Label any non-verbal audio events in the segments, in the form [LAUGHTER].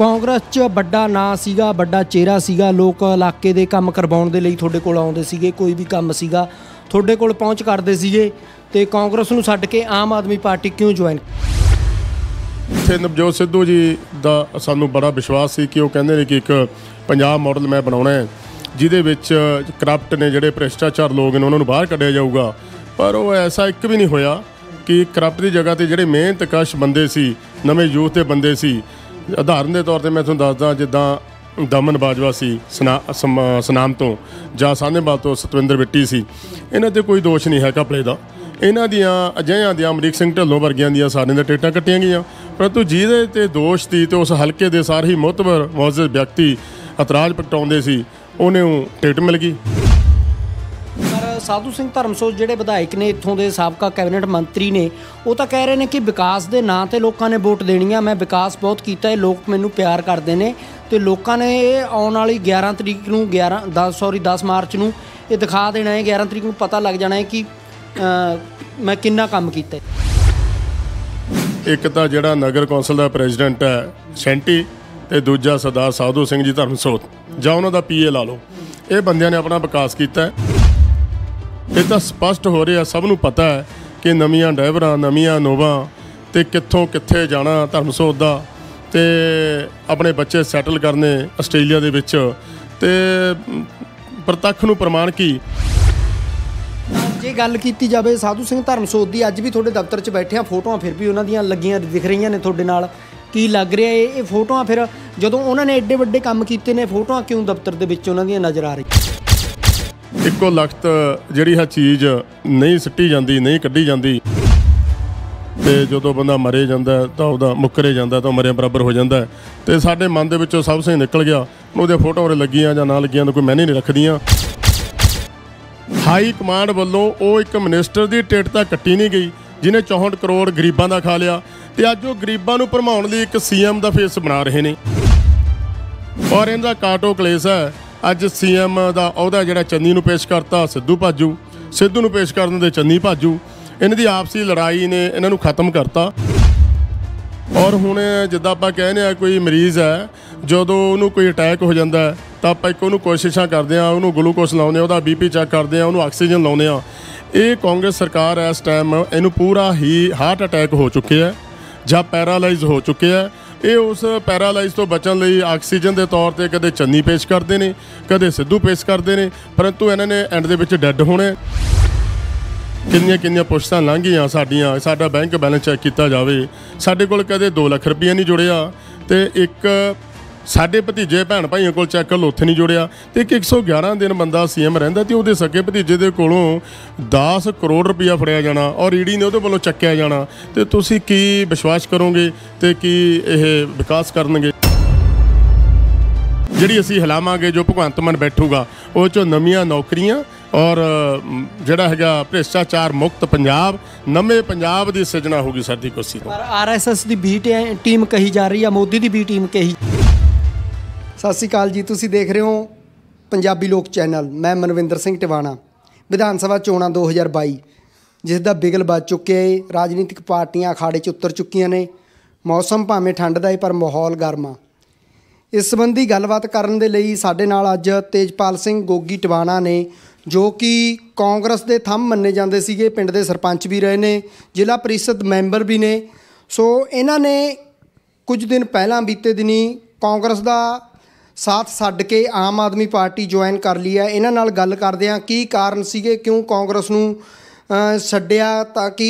ਕਾਂਗਰਸ 'ਚ ਵੱਡਾ ਨਾਂ ਸੀਗਾ ਵੱਡਾ ਚਿਹਰਾ ਸੀਗਾ ਲੋਕ ਇਲਾਕੇ ਦੇ ਕੰਮ ਕਰਵਾਉਣ ਦੇ ਲਈ ਤੁਹਾਡੇ ਕੋਲ ਆਉਂਦੇ ਸੀਗੇ ਕੋਈ ਵੀ ਕੰਮ ਸੀਗਾ ਤੁਹਾਡੇ ਕੋਲ ਪਹੁੰਚ ਕਰਦੇ ਸੀਗੇ ਤੇ ਕਾਂਗਰਸ ਨੂੰ ਛੱਡ ਕੇ ਆਮ ਆਦਮੀ ਪਾਰਟੀ ਕਿਉਂ ਜੁਆਇਨ ਇੱਥੇ ਨਵਜੋਤ ਸਿੱਧੂ ਜੀ ਦਾ ਸਾਨੂੰ ਬੜਾ ਵਿਸ਼ਵਾਸ ਸੀ ਕਿ ਉਹ ਕਹਿੰਦੇ ਨੇ ਕਿ ਇੱਕ ਪੰਜਾਬ ਮਾਡਲ ਮੈਂ ਬਣਾਉਣਾ ਹੈ ਜਿਹਦੇ ਵਿੱਚ ਕਰਪਟ ਨੇ ਜਿਹੜੇ ਭ੍ਰਿਸ਼ਟਾਚਾਰ ਲੋਕ ਨੇ ਉਹਨਾਂ ਨੂੰ ਬਾਹਰ ਕੱਢਿਆ ਜਾਊਗਾ ਪਰ ਉਹ ਐਸਾ ਇੱਕ ਵੀ ਨਹੀਂ ਹੋਇਆ ਕਿ ਕਰਪਟ ਦੀ ਜਗ੍ਹਾ ਤੇ ਜਿਹੜੇ ਮਿਹਨਤਕਸ਼ ਬੰਦੇ ਸੀ ਨਵੇਂ ਯੂਥ ਦੇ ਬੰਦੇ ਸੀ ਉਦਾਹਰਨ ਦੇ ਤੌਰ ਤੇ ਮੈਂ ਤੁਹਾਨੂੰ ਦੱਸਦਾ ਜਿੱਦਾਂ ਦਮਨ ਬਾਜਵਾ ਸੀ ਸਨਾਮ ਤੋਂ ਜਾਂ ਸਾਹਨੇਵਾਲ ਤੋਂ ਸਤਵਿੰਦਰ ਬਿੱਟੀ ਸੀ ਇਹਨਾਂ ਤੇ ਕੋਈ ਦੋਸ਼ ਨਹੀਂ ਹੈ ਕਪਲੇ ਦਾ ਇਹਨਾਂ ਦੀਆਂ ਅਜਿਹੀਆਂ ਦੀਆਂ ਅਮਰੀਕ ਸਿੰਘ ਢੱਲੋਂ ਵਰਗੀਆਂ ਦੀਆਂ ਸਾਰਿਆਂ ਦੇ ਟੇਟਾਂ ਕੱਟੀਆਂ ਗਈਆਂ ਪਰੰਤੂ ਜਿਹਦੇ ਤੇ ਦੋਸ਼ ਦੀ ਤੇ ਉਸ ਹਲਕੇ ਦੇ ਸਾਰੇ ਹੀ ਮੁਤਬਰ ਮੌਜੂਦ ਵਿਅਕਤੀ ਇਤਰਾਜ਼ ਪਟਾਉਂਦੇ ਸੀ ਉਹਨੇ ਟਿਕਟ ਮਿਲ ਗਈ ਸਾਧੂ ਸਿੰਘ ਧਰਮਸੋਤ ਜਿਹੜੇ ਵਿਧਾਇਕ ਨੇ ਇੱਥੋਂ ਦੇ ਸਾਬਕਾ ਕੈਬਨਿਟ ਮੰਤਰੀ ਨੇ ਉਹ ਤਾਂ ਕਹਿ ਰਹੇ ਨੇ ਕਿ ਵਿਕਾਸ ਦੇ ਨਾਂ ਤੇ ਲੋਕਾਂ ਨੇ ਵੋਟ ਦੇਣੀਆਂ ਮੈਂ ਵਿਕਾਸ ਬਹੁਤ ਕੀਤਾ ਹੈ ਲੋਕ ਮੈਨੂੰ ਪਿਆਰ ਕਰਦੇ ਨੇ ਤੇ ਲੋਕਾਂ ਨੇ ਇਹ ਆਉਣ ਵਾਲੀ 11 ਤਰੀਕ ਨੂੰ 11 10 ਸੌਰੀ 10 ਮਾਰਚ ਨੂੰ ਇਹ ਦਿਖਾ ਦੇਣਾ ਹੈ 11 ਤਰੀਕ ਨੂੰ ਪਤਾ ਲੱਗ ਜਾਣਾ ਹੈ ਕਿ ਮੈਂ ਕਿੰਨਾ ਕੰਮ ਕੀਤਾ ਇੱਕ ਤਾਂ ਜਿਹੜਾ ਨਗਰ ਕੌਂਸਲ ਦਾ ਪ੍ਰੈਜ਼ੀਡੈਂਟ ਹੈ ਸੈਂਟੀ ਤੇ ਦੂਜਾ ਸਰਦਾਰ ਸਾਧੂ ਸਿੰਘ ਜੀ ਧਰਮਸੋਤ ਜਾਂ ਉਹਨਾਂ ਦਾ ਪੀਏ ਲਾ ਲਓ ਇਹ ਬੰਦਿਆਂ ਨੇ ਆਪਣਾ ਵਿਕਾਸ ਕੀਤਾ ਹੈ ਇਹ ਤਾਂ ਸਪਸ਼ਟ ਹੋ ਰਿਹਾ ਸਭ ਨੂੰ ਪਤਾ ਹੈ ਕਿ ਨਵੀਆਂ ਡਰਾਈਵਰਾਂ ਨਵੀਆਂ ਨੋਵਾ ਤੇ ਕਿੱਥੋਂ ਕਿੱਥੇ ਜਾਣਾ ਧਰਮਸੋਤ ਦਾ ਤੇ ਆਪਣੇ ਬੱਚੇ ਸੈਟਲ ਕਰਨੇ ਆਸਟ੍ਰੇਲੀਆ ਦੇ ਵਿੱਚ ਤੇ ਪ੍ਰਤੱਖ ਨੂੰ ਪ੍ਰਮਾਣ ਕੀ ਜੇ ਗੱਲ ਕੀਤੀ ਜਾਵੇ ਸਾਧੂ ਸਿੰਘ ਧਰਮਸੋਤ ਦੀ ਅੱਜ ਵੀ ਤੁਹਾਡੇ ਦਫ਼ਤਰ 'ਚ ਬੈਠੇ ਆ ਫੋਟੋਆਂ ਫਿਰ ਵੀ ਉਹਨਾਂ ਦੀਆਂ ਲੱਗੀਆਂ ਦਿਖ ਰਹੀਆਂ ਨੇ ਤੁਹਾਡੇ ਨਾਲ ਕੀ ਲੱਗ ਰਿਹਾ ਇਹ ਇਹ ਫੋਟੋਆਂ ਫਿਰ ਜਦੋਂ ਉਹਨਾਂ ਨੇ ਐਡੇ ਵੱਡੇ ਕੰਮ ਕੀਤੇ ਨੇ ਫੋਟੋਆਂ ਕਿਉਂ ਦਫ਼ਤਰ ਦੇ ਵਿੱਚ ਉਹਨਾਂ ਦੀਆਂ ਨਜ਼ਰ ਆ ਰਹੀਆਂ ਇੱਕੋ ਲਖਤ ਜਿਹੜੀ ਹੈ ਚੀਜ਼ ਨਹੀਂ ਸਿੱਟੀ ਜਾਂਦੀ ਨਹੀਂ ਕੱਢੀ ਜਾਂਦੀ ਤੇ ਜਦੋਂ ਬੰਦਾ ਮਰੇ ਜਾਂਦਾ ਤਾਂ ਉਹਦਾ ਮੁੱਕਰੇ ਜਾਂਦਾ ਤਾਂ ਮਰਿਆ ਬਰਾਬਰ ਹੋ ਜਾਂਦਾ ਤੇ ਸਾਡੇ ਮਨ ਦੇ ਵਿੱਚੋਂ ਸਭ ਸਹੀ ਨਿਕਲ ਗਿਆ ਉਹਦੇ ਫੋਟੋ ਉਰੇ ਲੱਗੀਆਂ ਜਾਂ ਨਾ ਲੱਗੀਆਂ ਦਾ ਕੋਈ ਮੈਨੇ ਨਹੀਂ ਰੱਖਦੀਆਂ ਹਾਈ ਕਮਾਂਡ ਵੱਲੋਂ ਉਹ ਇੱਕ ਮਿਨਿਸਟਰ ਦੀ ਟਿਕਟ ਤਾਂ ਕੱਟੀ ਨਹੀਂ ਗਈ ਜਿਨੇ 64 ਕਰੋੜ ਗਰੀਬਾਂ ਦਾ ਖਾ ਲਿਆ ਤੇ ਅੱਜ ਉਹ ਗਰੀਬਾਂ ਨੂੰ ਭਰਮਾਉਣ ਲਈ ਇੱਕ ਸੀਐਮ ਦਾ ਫੇਸ ਬਣਾ ਰਹੇ ਨੇ ਔਰ ਇਹਦਾ ਕਾਟੋ ਕਲੇਸ਼ ਹੈ ਅੱਜ ਸੀਐਮ ਦਾ ਅਹੁਦਾ ਜਿਹੜਾ ਚੰਨੀ ਨੂੰ ਪੇਸ਼ ਕਰਤਾ ਸਿੱਧੂ ਭਾਜੂ ਸਿੱਧੂ ਨੂੰ ਪੇਸ਼ ਕਰਨ ਦੇ ਚੰਨੀ ਭਾਜੂ ਇਹਨਾਂ ਦੀ ਆਪਸੀ ਲੜਾਈ ਨੇ ਇਹਨਾਂ ਨੂੰ ਖਤਮ ਕਰਤਾ ਔਰ ਹੁਣ ਜਿੱਦਾਂ ਆਪਾਂ ਕਹਿੰਦੇ ਆ ਕੋਈ ਮਰੀਜ਼ ਹੈ ਜਦੋਂ ਉਹਨੂੰ ਕੋਈ ਅਟੈਕ ਹੋ ਜਾਂਦਾ ਤਾਂ ਆਪਾਂ ਇੱਕ ਉਹਨੂੰ ਕੋਸ਼ਿਸ਼ਾਂ ਕਰਦੇ ਆ ਉਹਨੂੰ ਗਲੂਕੋਸ ਲਾਉਂਦੇ ਆ ਉਹਦਾ ਬੀਪੀ ਚੈੱਕ ਕਰਦੇ ਆ ਉਹਨੂੰ ਆਕਸੀਜਨ ਲਾਉਂਦੇ ਆ ਇਹ ਕਾਂਗਰਸ ਸਰਕਾਰ ਇਸ ਟਾਈਮ ਇਹਨੂੰ ਪੂਰਾ ਹੀ ਹਾਰਟ ਅਟੈਕ ਹੋ ਚੁੱਕਿਆ ਜਾਂ ਪੈਰਾਲਾਈਜ਼ ਹੋ ਚੁੱਕਿਆ ਇਹ ਉਸ ਪੈਰਾਲਾਈਜ਼ ਤੋਂ ਬਚਣ ਲਈ ਆਕਸੀਜਨ ਦੇ ਤੌਰ ਤੇ ਕਦੇ ਚੰਨੀ ਪੇਸ਼ ਕਰਦੇ ਨੇ ਕਦੇ ਸਿੱਧੂ ਪੇਸ਼ ਕਰਦੇ ਨੇ ਪਰੰਤੂ ਇਹਨਾਂ ਨੇ ਐਂਡ ਦੇ ਵਿੱਚ ਡੈੱਡ ਹੋਣਾ ਕਿੰਨੀਆਂ ਕਿੰਨੀਆਂ ਪੁਸ਼ਤਾਂ ਲੰਘੀਆਂ ਸਾਡੀਆਂ ਸਾਡਾ ਬੈਂਕ ਬੈਲੈਂਸ ਚੈੱਕ ਕੀਤਾ ਜਾਵੇ ਸਾਡੇ ਕੋਲ ਕਦੇ 2 ਲੱਖ ਰੁਪਏ ਨਹੀਂ ਜੁੜਿਆ ਤੇ ਇੱਕ ਸਾਡੇ ਭਤੀਜੇ ਭੈਣ ਭਾਈਆਂ ਕੋਲ ਚੈੱਕ ਲੋਥੇ ਨਹੀਂ ਜੁੜਿਆ ਤੇ 111 ਦਿਨ ਬੰਦਾ ਸੀਐਮ ਰਹਿੰਦਾ ਤੇ ਉਹਦੇ ਸਕੇ ਭਤੀਜੇ ਦੇ ਕੋਲੋਂ 10 ਕਰੋੜ ਰੁਪਇਆ ਫੜਿਆ ਜਾਣਾ ਔਰ ਈਡੀ ਨੇ ਉਹਦੇ ਵੱਲੋਂ ਚੱਕਿਆ ਜਾਣਾ ਤੇ ਤੁਸੀਂ ਕੀ ਵਿਸ਼ਵਾਸ ਕਰੋਗੇ ਤੇ ਕੀ ਇਹ ਵਿਕਾਸ ਕਰਨਗੇ ਜਿਹੜੀ ਅਸੀਂ ਹਲਾਵਾਂਗੇ ਜੋ ਭਗਵੰਤ ਮਨ ਬੈਠੂਗਾ ਉਹ ਚੋਂ ਨਵੀਆਂ ਨੌਕਰੀਆਂ ਔਰ ਜਿਹੜਾ ਹੈਗਾ ਭ੍ਰਿਸ਼ਟਾਚਾਰ ਮੁਕਤ ਪੰਜਾਬ ਨਵੇਂ ਪੰਜਾਬ ਦੀ ਸਿਰਜਣਾ ਹੋਗੀ ਸਾਡੀ ਤੋਂ ਪਰ ਆਰਐਸਐਸ ਦੀ ਬੀ ਟੀਮ ਕਹੀ ਜਾ ਰਹੀ ਆ ਮੋਦੀ ਦੀ ਬੀ ਟੀਮ ਕਹੀ ਸਤਿ ਸ੍ਰੀ ਅਕਾਲ ਜੀ ਤੁਸੀਂ ਦੇਖ ਰਹੇ ਹੋ ਪੰਜਾਬੀ ਲੋਕ ਚੈਨਲ ਮੈਂ ਮਨਵਿੰਦਰ ਸਿੰਘ ਟਿਵਾਣਾ ਵਿਧਾਨ ਸਭਾ ਚੋਣਾਂ 2022 ਜਿਸ ਦਾ ਬਿਗਲ ਵੱਜ ਚੁੱਕਿਆ ਹੈ ਰਾਜਨੀਤਿਕ ਪਾਰਟੀਆਂ ਅਖਾੜੇ 'ਚ ਉਤਰ ਚੁੱਕੀਆਂ ਨੇ ਮੌਸਮ ਭਾਵੇਂ ਠੰਡ ਦਾ ਹੈ ਪਰ ਮਾਹੌਲ ਗਰਮਾ ਇਸ ਸੰਬੰਧੀ ਗੱਲਬਾਤ ਕਰਨ ਦੇ ਲਈ ਸਾਡੇ ਨਾਲ ਅੱਜ ਤੇਜਪਾਲ ਸਿੰਘ ਗੋਗੀ ਟਿਵਾਣਾ ਨੇ ਜੋ ਕਿ ਕਾਂਗਰਸ ਦੇ ਥੰਮ ਮੰਨੇ ਜਾਂਦੇ ਸੀਗੇ ਪਿੰਡ ਦੇ ਸਰਪੰਚ ਵੀ ਰਹੇ ਨੇ ਜ਼ਿਲ੍ਹਾ ਪ੍ਰੀਸ਼ਦ ਮੈਂਬਰ ਵੀ ਨੇ ਸੋ ਇਹਨਾਂ ਨੇ ਕੁਝ ਦਿਨ ਪਹਿਲਾਂ ਬੀਤੇ ਦਿਨੀ ਕਾਂਗਰਸ ਦਾ ਸਾਥ ਛੱਡ ਕੇ ਆਮ ਆਦਮੀ ਪਾਰਟੀ ਜੁਆਇਨ ਕਰ ਲਈ ਹੈ ਇਹਨਾਂ ਨਾਲ ਗੱਲ ਕਰਦੇ ਹਾਂ ਕੀ ਕਾਰਨ ਸੀਗੇ ਕਿਉਂ ਕਾਂਗਰਸ ਨੂੰ ਛੱਡਿਆ ਤਾਂ ਕਿ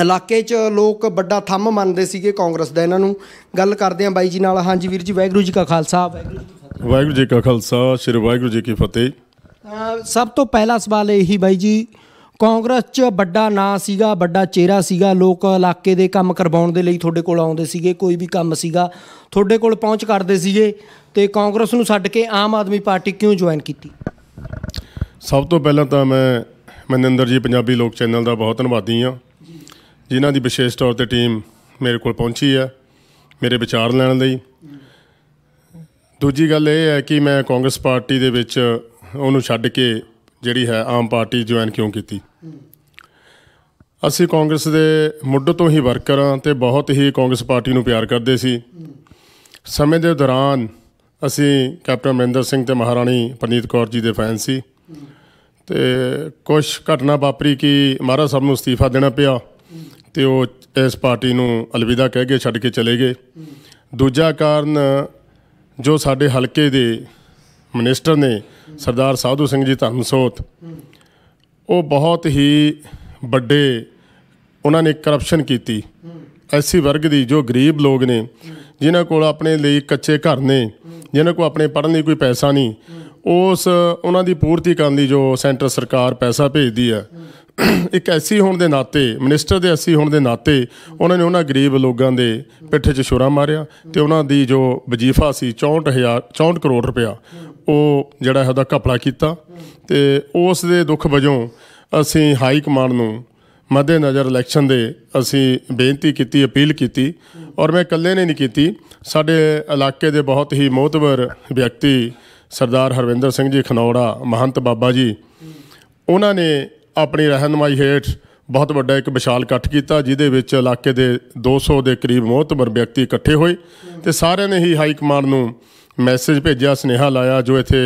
ਇਲਾਕੇ 'ਚ ਲੋਕ ਵੱਡਾ ਥੰਮ ਮੰਨਦੇ ਸੀਗੇ ਕਾਂਗਰਸ ਦਾ ਇਹਨਾਂ ਨੂੰ ਗੱਲ ਕਰਦੇ ਹਾਂ ਬਾਈ ਜੀ ਨਾਲ ਹਾਂਜੀ ਵੀਰ ਜੀ ਵਾਹਿਗੁਰੂ ਜੀ ਕਾ ਖਾਲਸਾ ਵਾਹਿਗੁਰੂ ਜੀ ਵਾਹਿਗੁਰੂ ਜੀ ਕਾ ਖਾਲਸਾ ਸ੍ਰੀ ਵਾਹਿਗੁਰੂ ਜੀ ਕੀ ਫਤਿਹ ਸਭ ਤੋਂ ਪਹਿਲਾ ਸਵਾਲ ਇਹੀ ਬਾਈ ਜੀ ਕਾਂਗਰਸ 'ਚ ਵੱਡਾ ਨਾਂ ਸੀਗਾ ਵੱਡਾ ਚਿਹਰਾ ਸੀਗਾ ਲੋਕ ਇਲਾਕੇ ਦੇ ਕੰਮ ਕਰਵਾਉਣ ਦੇ ਲਈ ਤੁਹਾਡੇ ਕੋਲ ਆਉਂਦੇ ਸੀਗੇ ਕੋਈ ਵੀ ਕੰਮ ਸੀਗਾ ਤੁਹਾਡੇ ਕੋਲ ਪਹੁੰਚ ਕਰਦੇ ਸੀਗੇ ਤੇ ਕਾਂਗਰਸ ਨੂੰ ਛੱਡ ਕੇ ਆਮ ਆਦਮੀ ਪਾਰਟੀ ਕਿਉਂ ਜੁਆਇਨ ਕੀਤੀ ਸਭ ਤੋਂ ਪਹਿਲਾਂ ਤਾਂ ਮੈਂ ਮਨਿੰਦਰ ਜੀ ਪੰਜਾਬੀ ਲੋਕ ਚੈਨਲ ਦਾ ਬਹੁਤ ਧੰਨਵਾਦੀ ਹਾਂ ਜਿਨ੍ਹਾਂ ਦੀ ਵਿਸ਼ੇਸ਼ ਤੌਰ ਤੇ ਟੀਮ ਮੇਰੇ ਕੋਲ ਪਹੁੰਚੀ ਹੈ ਮੇਰੇ ਵਿਚਾਰ ਲੈਣ ਲਈ ਦੂਜੀ ਗੱਲ ਇਹ ਹੈ ਕਿ ਮੈਂ ਕਾਂਗਰਸ ਪਾਰਟੀ ਦੇ ਵਿੱਚ ਉਹਨੂੰ ਛੱਡ ਕੇ ਜਿਹੜੀ ਹੈ ਆਮ ਪਾਰਟੀ ਜੁਆਇਨ ਕਿਉਂ ਕੀਤੀ ਅਸੀਂ ਕਾਂਗਰਸ ਦੇ ਮੁੱਢ ਤੋਂ ਹੀ ਵਰਕਰ ਹਾਂ ਤੇ ਬਹੁਤ ਹੀ ਕਾਂਗਰਸ ਪਾਰਟੀ ਨੂੰ ਪਿਆਰ ਕਰਦੇ ਸੀ ਸਮੇਂ ਦੇ ਦੌਰਾਨ ਅਸੀਂ ਕੈਪਟਨ ਮਹਿੰਦਰ ਸਿੰਘ ਤੇ ਮਹਾਰਾਣੀ ਪ੍ਰਨੀਤ ਕੌਰ ਜੀ ਦੇ ਫੈਨ ਸੀ ਤੇ ਕੁਝ ਘਟਨਾ ਵਾਪਰੀ ਕਿ ਮਹਾਰਾਜ ਸਾਹਿਬ ਨੂੰ ਅਸਤੀਫਾ ਦੇਣਾ ਪਿਆ ਤੇ ਉਹ ਇਸ ਪਾਰਟੀ ਨੂੰ ਅਲਵਿਦਾ ਕਹਿ ਕੇ ਛੱਡ ਕੇ ਚਲੇ ਗਏ ਦੂਜਾ ਕਾਰਨ ਜੋ ਸਾਡੇ ਹਲਕੇ ਦੇ ਮਿਨਿਸਟਰ ਨੇ ਸਰਦਾਰ ਸਾਧੂ ਸਿੰਘ ਜੀ ਧਰਮਸੋਤ ਉਹ ਬਹੁਤ ਹੀ ਵੱਡੇ ਉਹਨਾਂ ਨੇ ਕਰਪਸ਼ਨ ਕੀਤੀ ਐਸੀ ਵਰਗ ਦੀ ਜੋ ਗਰੀਬ ਲੋਕ ਨੇ ਜਿਨ੍ਹਾਂ ਕੋਲ ਆਪਣੇ ਲਈ ਕੱਚੇ ਘਰ ਨੇ ਜਿਨ੍ਹਾਂ ਕੋਲ ਆਪਣੇ ਪੜਨ ਲਈ ਕੋਈ ਪੈਸਾ ਨਹੀਂ ਉਸ ਉਹਨਾਂ ਦੀ ਪੂਰਤੀ ਕਰਨ ਦੀ ਜੋ ਸੈਂਟਰ ਸਰਕਾਰ ਪੈਸਾ ਭੇਜਦੀ ਹੈ ਇੱਕ ਐਸੀ ਹੋਣ ਦੇ ਨਾਤੇ ਮਿਨਿਸਟਰ ਦੇ ਐਸੀ ਹੋਣ ਦੇ ਨਾਤੇ ਉਹਨਾਂ ਨੇ ਉਹਨਾਂ ਗਰੀਬ ਲੋਕਾਂ ਦੇ ਪਿੱਠੇ 'ਚ ਛੁਰਾ ਮਾਰਿਆ ਤੇ ਉਹਨਾਂ ਦੀ ਜੋ ਵਜੀਫਾ ਸੀ 64000 64 ਕਰੋੜ ਰੁਪਿਆ ਉਹ ਜਿਹੜਾ ਹੈ ਉਹਦਾ ਘਪਲਾ ਕੀਤਾ ਤੇ ਉਸ ਦੇ ਦੁੱਖ ਵਜੋਂ ਅਸੀਂ ਹਾਈ ਕਮਾਂਡ ਨੂੰ ਮੱਦੇ ਨਜ਼ਰ ਇਲੈਕਸ਼ਨ ਦੇ ਅਸੀਂ ਬੇਨਤੀ ਕੀਤੀ ਅਪੀਲ ਕੀਤੀ ਔਰ ਮੈਂ ਇਕੱਲੇ ਨੇ ਨਹੀਂ ਕੀਤੀ ਸਾਡੇ ਇਲਾਕੇ ਦੇ ਬਹੁਤ ਹੀ ਮੋਹਤਵਰ ਵਿਅਕਤੀ ਸਰਦਾਰ ਹਰਵਿੰਦਰ ਸਿੰਘ ਜੀ ਖਨੌੜਾ ਮਹੰਤ ਬਾਬਾ ਜੀ ਉਹਨਾਂ ਨੇ ਆਪਣੀ ਰਹਿਨਮਾਈ ਹੇਠ ਬਹੁਤ ਵੱਡਾ ਇੱਕ ਵਿਸ਼ਾਲ ਇਕੱਠ ਕੀਤਾ ਜਿਹਦੇ ਵਿੱਚ ਇਲਾਕੇ ਦੇ 200 ਦੇ ਕਰੀਬ ਮੋਹਤਵਰ ਵਿਅਕਤੀ ਇਕੱਠੇ ਹੋਏ ਤੇ ਸਾਰਿਆਂ ਨੇ ਹੀ ਹਾਈ ਕਮਾਂਡ ਨੂੰ ਮੈਸੇਜ ਭੇਜਿਆ ਸਨੇਹਾ ਲਾਇਆ ਜੋ ਇੱਥੇ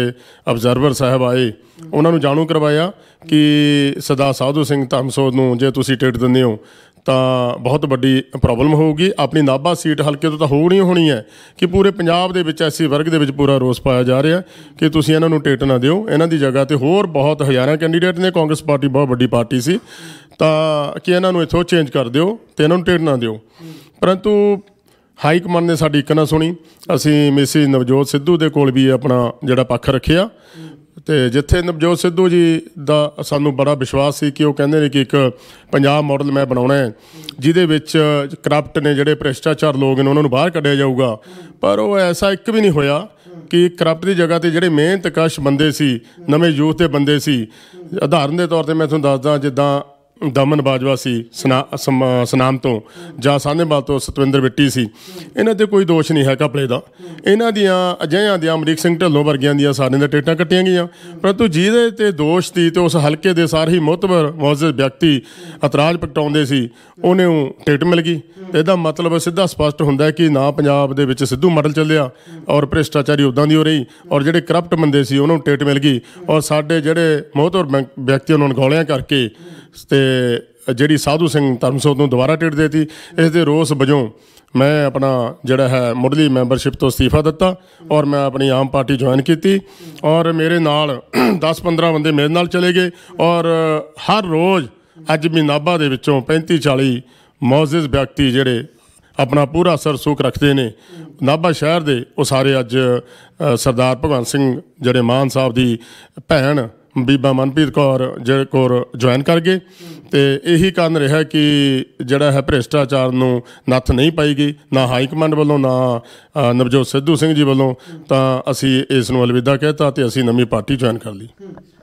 ਅਬਜ਼ਰਵਰ ਸਾਹਿਬ ਆਏ ਉਹਨਾਂ ਨੂੰ ਜਾਣੂ ਕਰਵਾਇਆ ਕਿ ਸਦਾ ਸਾਧੂ ਸਿੰਘ ਧਮਸੋਦ ਨੂੰ ਜੇ ਤੁਸੀਂ ਟਿਕਟ ਦਿੰਦੇ ਹੋ ਤਾਂ ਬਹੁਤ ਵੱਡੀ ਪ੍ਰੋਬਲਮ ਹੋਊਗੀ ਆਪਣੀ ਨਾਭਾ ਸੀਟ ਹਲਕੇ ਤੋਂ ਤਾਂ ਹੋਣੀ ਹੋਣੀ ਹੈ ਕਿ ਪੂਰੇ ਪੰਜਾਬ ਦੇ ਵਿੱਚ ਐਸੀ ਵਰਗ ਦੇ ਵਿੱਚ ਪੂਰਾ ਰੋਸ ਪਾਇਆ ਜਾ ਰਿਹਾ ਕਿ ਤੁਸੀਂ ਇਹਨਾਂ ਨੂੰ ਟਿਕਟ ਨਾ ਦਿਓ ਇਹਨਾਂ ਦੀ ਜਗ੍ਹਾ ਤੇ ਹੋਰ ਬਹੁਤ ਹਜ਼ਾਰਾਂ ਕੈਂਡੀਡੇਟ ਨੇ ਕਾਂਗਰਸ ਪਾਰਟੀ ਬਹੁਤ ਵੱਡੀ ਪਾਰਟੀ ਸੀ ਤਾਂ ਕਿ ਇਹਨਾਂ ਨੂੰ ਇਥੋਂ ਚੇਂਜ ਕਰ ਦਿਓ ਤੇ ਇਹਨਾਂ ਨੂੰ ਟਿਕਟ ਨਾ ਦਿਓ ਪਰੰਤੂ ਹਾਈ ਕਮਾਂਡ ਨੇ ਸਾਡੀ ਇੱਕ ਨਾ ਸੁਣੀ ਅਸੀਂ ਮਿਸਿਸ ਨਵਜੋਤ ਸਿੱਧੂ ਦੇ ਕੋਲ ਵੀ ਆਪਣਾ ਜਿਹੜਾ ਪੱਖ ਰੱਖਿਆ ਤੇ ਜਿੱਥੇ ਨਵਜੋਤ ਸਿੱਧੂ ਜੀ ਦਾ ਸਾਨੂੰ ਬੜਾ ਵਿਸ਼ਵਾਸ ਸੀ ਕਿ ਉਹ ਕਹਿੰਦੇ ਨੇ ਕਿ ਇੱਕ ਪੰਜਾਬ ਮਾਡਲ ਮੈਂ ਬਣਾਉਣਾ ਹੈ ਜਿਹਦੇ ਵਿੱਚ ਕਰਪਟ ਨੇ ਜਿਹੜੇ ਭ੍ਰਿਸ਼ਟਾਚਾਰ ਲੋਕ ਨੇ ਉਹਨਾਂ ਨੂੰ ਬਾਹਰ ਕੱਢਿਆ ਜਾਊਗਾ ਪਰ ਉਹ ਐਸਾ ਇੱਕ ਵੀ ਨਹੀਂ ਹੋਇਆ ਕਿ ਕਰਪਟ ਦੀ ਜਗ੍ਹਾ ਤੇ ਜਿਹੜੇ ਮਿਹਨਤਕਸ਼ ਬੰਦੇ ਸੀ ਨਵੇਂ ਯੂਥ ਦੇ ਬੰਦੇ ਸੀ ਆਧਾਰਨ ਦੇ ਤੌਰ ਤੇ ਮੈਂ ਤੁਹਾਨੂੰ ਦੱਸਦਾ ਜਿੱਦਾਂ ਦਮਨ ਬਾਜਵਾ ਸੀ ਸਨਾਮ ਤੋਂ ਜਾਂ ਸਾਹਨੇਵਾਲ ਤੋਂ ਸਤਵਿੰਦਰ ਬਿੱਟੀ ਸੀ ਇਹਨਾਂ ਤੇ ਕੋਈ ਦੋਸ਼ ਨਹੀਂ ਹੈ ਕਪਲੇ ਦਾ ਇਹਨਾਂ ਦੀਆਂ ਅਜਿਹੀਆਂ ਦੀਆਂ ਅਮਰੀਕ ਸਿੰਘ ਢੱਲੋਂ ਵਰਗੀਆਂ ਦੀਆਂ ਸਾਰਿਆਂ ਦੇ ਟਿਕਟਾਂ ਕੱਟੀਆਂ ਗਈਆਂ ਪਰੰਤੂ ਜਿਹਦੇ ਤੇ ਦੋਸ਼ ਸੀ ਤੇ ਉਸ ਹਲਕੇ ਦੇ ਸਾਰੇ ਹੀ ਮੁਤਬਰ ਮੌਜੂਦ ਵਿਅਕਤੀ ਇਤਰਾਜ਼ ਪਟਾਉਂਦੇ ਸੀ ਉਹਨੇ ਉਹ ਟਿਕਟ ਮਿਲ ਗਈ ਤੇ ਇਹਦਾ ਮਤਲਬ ਸਿੱਧਾ ਸਪਸ਼ਟ ਹੁੰਦਾ ਹੈ ਕਿ ਨਾ ਪੰਜਾਬ ਦੇ ਵਿੱਚ ਸਿੱਧੂ ਮਾਡਲ ਚੱਲਿਆ ਔਰ ਭ੍ਰਿਸ਼ਟਾਚਾਰੀ ਉਦਾਂ ਦੀ ਹੋ ਰਹੀ ਔਰ ਜਿਹੜੇ ਕਰਪਟ ਬੰਦੇ ਸੀ ਉਹਨਾਂ ਨੂੰ ਟਿਕਟ ਮਿਲ ਗਈ ਔਰ ਸਾਡੇ ਜਿਹੜੇ ਮੋਹਤਰ ਵਿਅਕਤੀ ਉਹਨਾਂ ਨੂੰ ਗੋਲੀਆਂ ਕਰਕੇ ਤੇ ਜਿਹੜੀ ਸਾਧੂ ਸਿੰਘ ਧਰਮਸੋਤ ਨੂੰ ਦੁਬਾਰਾ ਟਿਕਟ ਦਿੱਤੀ ਇਸ ਦੇ ਰੋਸ ਵਜੋਂ ਮੈਂ ਆਪਣਾ ਜਿਹੜਾ ਹੈ ਮੁਰਲੀ ਮੈਂਬਰਸ਼ਿਪ ਤੋਂ ਅਸਤੀਫਾ ਦਿੱਤਾ ਔਰ ਮੈਂ ਆਪਣੀ ਆਮ ਪਾਰਟੀ ਜੁਆਇਨ ਕੀਤੀ ਔਰ ਮੇਰੇ ਨਾਲ 10-15 [CLEARS THROAT] ਬੰਦੇ ਮੇਰੇ ਨਾਲ ਚਲੇ ਗਏ ਔਰ ਹਰ ਰੋਜ਼ ਅੱਜ ਵੀ ਨਾਬਾ ਦੇ ਵਿੱਚੋਂ 35-40 ਮੌਜੂਜ਼ ਵਿਅਕਤੀ ਜਿਹੜੇ ਆਪਣਾ ਪੂਰਾ ਸਰਸੂਖ ਰੱਖਦੇ ਨੇ ਨਾਬਾ ਸ਼ਹਿਰ ਦੇ ਉਹ ਸਾਰੇ ਅੱਜ ਸਰਦਾਰ ਭਗਵੰਤ ਸਿੰਘ ਜਿਹੜੇ ਮਾਨ ਸਾਹਿਬ ਦੀ ਭੈਣ ਬੀਬਾ ਮਨਪ੍ਰੀਤ ਕੌਰ ਜਿਹੜੇ ਕੋਰ ਜੁਆਇਨ ਕਰ ਗਏ ਤੇ ਇਹੀ ਕਾਰਨ ਰਿਹਾ ਕਿ ਜਿਹੜਾ ਹੈ ਭ੍ਰਿਸ਼ਟਾਚਾਰ ਨੂੰ ਨੱਥ ਨਹੀਂ ਪਾਈ ਗਈ ਨਾ ਹਾਈ ਕਮਾਂਡ ਵੱਲੋਂ ਨਾ ਨਵਜੋਤ ਸਿੱਧੂ ਸਿੰਘ ਜੀ ਵੱਲੋਂ ਤਾਂ ਅਸੀਂ ਇਸ ਨੂੰ ਅਲਵਿਦਾ ਕਹਿਤਾ ਤੇ ਅਸੀਂ ਨਵੀਂ ਪਾਰਟੀ ਜੁਆਇਨ ਕਰ ਲਈ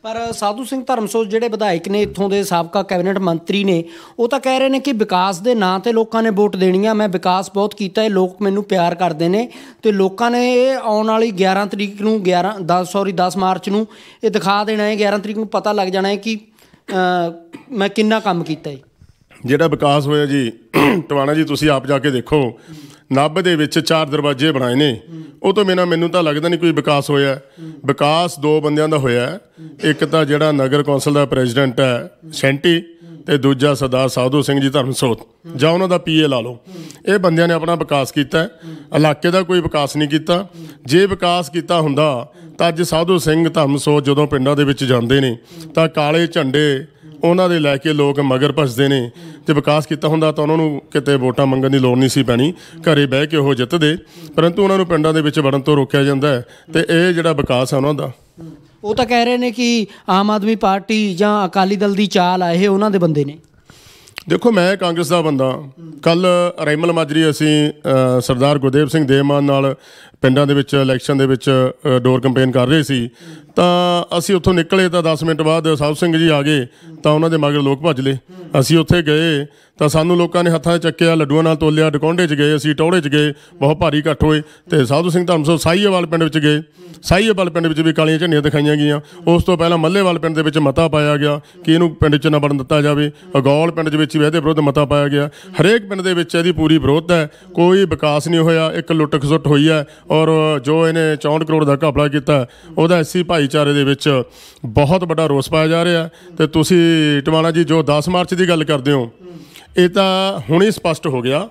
ਪਰ ਸਾਧੂ ਸਿੰਘ ਧਰਮਸੋਤ ਜਿਹੜੇ ਵਿਧਾਇਕ ਨੇ ਇੱਥੋਂ ਦੇ ਸਾਬਕਾ ਕੈਬਨਿਟ ਮੰਤਰੀ ਨੇ ਉਹ ਤਾਂ ਕਹਿ ਰਹੇ ਨੇ ਕਿ ਵਿਕਾਸ ਦੇ ਨਾਂ ਤੇ ਲੋਕਾਂ ਨੇ ਵੋਟ ਦੇਣੀਆਂ ਮੈਂ ਵਿਕਾਸ ਬਹੁਤ ਕੀਤਾ ਹੈ ਲੋਕ ਮੈਨੂੰ ਪਿਆਰ ਕਰਦੇ ਨੇ ਤੇ ਲੋਕਾਂ ਨੇ ਇਹ ਆਉਣ ਵਾਲੀ 11 ਤਰੀਕ ਨੂੰ 11 10 ਸੌਰੀ 10 ਮਾਰਚ ਨੂੰ ਇਹ ਦਿਖਾ ਦੇਣਾ ਹੈ 11 ਤਰੀਕ ਨੂੰ ਪਤਾ ਲੱਗ ਜਾਣਾ ਹੈ ਕਿ ਮੈਂ ਕਿੰਨਾ ਕੰਮ ਕੀਤਾ ਹੈ ਜਿਹੜਾ ਵਿਕਾਸ ਹੋਇਆ ਜੀ ਟਵਾਣਾ ਜੀ ਤੁਸੀਂ ਆਪ ਜਾ ਕੇ ਦੇਖੋ ਨੱਬ ਦੇ ਵਿੱਚ ਚਾਰ ਦਰਵਾਜ਼ੇ ਬਣਾਏ ਨੇ ਉਹ ਤੋਂ ਬਿਨਾ ਮੈਨੂੰ ਤਾਂ ਲੱਗਦਾ ਨਹੀਂ ਕੋਈ ਵਿਕਾਸ ਹੋਇਆ ਵਿਕਾਸ ਦੋ ਬੰਦਿਆਂ ਦਾ ਹੋਇਆ ਇੱਕ ਤਾਂ ਜਿਹੜਾ ਨਗਰ ਕੌਂਸਲ ਦਾ ਪ੍ਰੈਜ਼ੀਡੈਂਟ ਹੈ ਸੈਂਟੀ ਤੇ ਦੂਜਾ ਸਰਦਾਰ ਸਾਧੂ ਸਿੰਘ ਜੀ ਧਰਮਸੋਤ ਜਾਂ ਉਹਨਾਂ ਦਾ ਪੀਏ ਲਾ ਲਓ ਇਹ ਬੰਦਿਆਂ ਨੇ ਆਪਣਾ ਵਿਕਾਸ ਕੀਤਾ ਇਲਾਕੇ ਦਾ ਕੋਈ ਵਿਕਾਸ ਨਹੀਂ ਕੀਤਾ ਜੇ ਵਿਕਾਸ ਕੀਤਾ ਹੁੰਦਾ ਤਾਂ ਅੱਜ ਸਾਧੂ ਸਿੰਘ ਧਰਮਸੋਤ ਜਦੋਂ ਪਿੰਡਾਂ ਦੇ ਵਿੱਚ ਜਾਂਦੇ ਨੇ ਤਾਂ ਕਾਲੇ ਝੰਡੇ ਉਹਨਾਂ ਦੇ ਲੈ ਕੇ ਲੋਕ ਮਗਰ ਭਜਦੇ ਨੇ ਤੇ ਵਿਕਾਸ ਕੀਤਾ ਹੁੰਦਾ ਤਾਂ ਉਹਨਾਂ ਨੂੰ ਕਿਤੇ ਵੋਟਾਂ ਮੰਗਣ ਦੀ ਲੋੜ ਨਹੀਂ ਸੀ ਪੈਣੀ ਘਰੇ ਬਹਿ ਕੇ ਉਹ ਜਿੱਤਦੇ ਪਰੰਤੂ ਉਹਨਾਂ ਨੂੰ ਪਿੰਡਾਂ ਦੇ ਵਿੱਚ ਵੜਨ ਤੋਂ ਰੋਕਿਆ ਜਾਂਦਾ ਤੇ ਇਹ ਜਿਹੜਾ ਵਿਕਾਸ ਹੈ ਉਹਨਾਂ ਦਾ ਉਹ ਤਾਂ ਕਹਿ ਰਹੇ ਨੇ ਕਿ ਆਮ ਆਦਮੀ ਪਾਰਟੀ ਜਾਂ ਅਕਾਲੀ ਦਲ ਦੀ ਚਾਲ ਆ ਇਹ ਉਹਨਾਂ ਦੇ ਬੰਦੇ ਨੇ ਦੇਖੋ ਮੈਂ ਕਾਂਗਰਸ ਦਾ ਬੰਦਾ ਕੱਲ ਰੈਮਲ ਮਾਜਰੀ ਅਸੀਂ ਸਰਦਾਰ ਗੁਰਦੇਵ ਸਿੰਘ ਦੇਮਾਨ ਨਾਲ ਪਿੰਡਾਂ ਦੇ ਵਿੱਚ ਇਲੈਕਸ਼ਨ ਦੇ ਵਿੱਚ ਡੋਰ ਕੰਪੇਨ ਕਰ ਰਹੇ ਸੀ ਤਾਂ ਅਸੀਂ ਉੱਥੋਂ ਨਿਕਲੇ ਤਾਂ 10 ਮਿੰਟ ਬਾਅਦ ਸਾਹਿਬ ਸਿੰਘ ਜੀ ਆ ਗਏ ਤਾਂ ਉਹਨਾਂ ਦੇ ਮਗਰ ਲੋਕ ਭੱਜ ਲਏ ਅਸੀਂ ਉੱਥੇ ਗਏ ਤਾਂ ਸਾਨੂੰ ਲੋਕਾਂ ਨੇ ਹੱਥਾਂ 'ਚ ਚੱਕਿਆ ਲੱਡੂਆਂ ਨਾਲ ਤੋਲਿਆ ਡਕੌਂਡੇ 'ਚ ਗਏ ਅਸੀਂ ਟੌੜੇ 'ਚ ਗਏ ਬਹੁਤ ਭਾਰੀ ਇਕੱਠ ਹੋਏ ਤੇ ਸਾਧੂ ਸਿੰਘ ਧਰਮਸੋ ਸਾਈਏਵਾਲ ਪਿੰਡ ਵਿੱਚ ਗਏ ਸਾਈਏਵਾਲ ਪਿੰਡ ਵਿੱਚ ਵੀ ਕਾਲੀਆਂ ਝੰਡੀਆਂ ਦਿਖਾਈਆਂ ਗਈਆਂ ਉਸ ਤੋਂ ਪਹਿਲਾਂ ਮੱਲੇਵਾਲ ਪਿੰਡ ਦੇ ਵਿੱਚ ਮਤਾ ਪਾਇਆ ਗਿਆ ਕਿ ਇਹਨੂੰ ਪਿੰਡ 'ਚ ਨਾ ਬਣਨ ਦਿੱਤਾ ਜਾਵੇ ਅਗੌਲ ਪਿੰਡ ਦੇ ਵਿੱਚ ਵੀ ਇਹਦੇ ਵਿਰੁੱਧ ਮਤਾ ਪਾਇਆ ਗਿਆ ਹਰੇਕ ਪਿੰਡ ਦੇ ਵਿੱਚ ਇਹਦੀ ਪੂਰੀ ਵਿਰੋਧ ਹੈ ਕੋਈ ਵਿਕਾਸ ਨਹੀਂ ਹੋਇਆ ਇੱਕ ਲੁੱਟ ਖਸੁੱਟ ਹੋਈ ਹੈ ਔਰ ਜੋ ਇਹਨੇ 64 ਕਰੋੜ ਦਾ ਘਪਲਾ ਕੀਤਾ ਉਹਦਾ ਐਸਸੀ ਭਾਈਚਾਰੇ ਦੇ ਵਿੱਚ ਬਹੁਤ ਵੱਡਾ ਰੋਸ ਪਾਇਆ ਜਾ ਰਿਹਾ ਤੇ ਤੁਸੀਂ ਟਵਾਲਾ ਜੀ ਜੋ 10 ਮਾਰਚ ਦੀ ਗੱਲ ਕਰਦੇ ਹੋ ਇਹ ਤਾਂ ਹੁਣੇ ਸਪਸ਼ਟ ਹੋ ਗਿਆ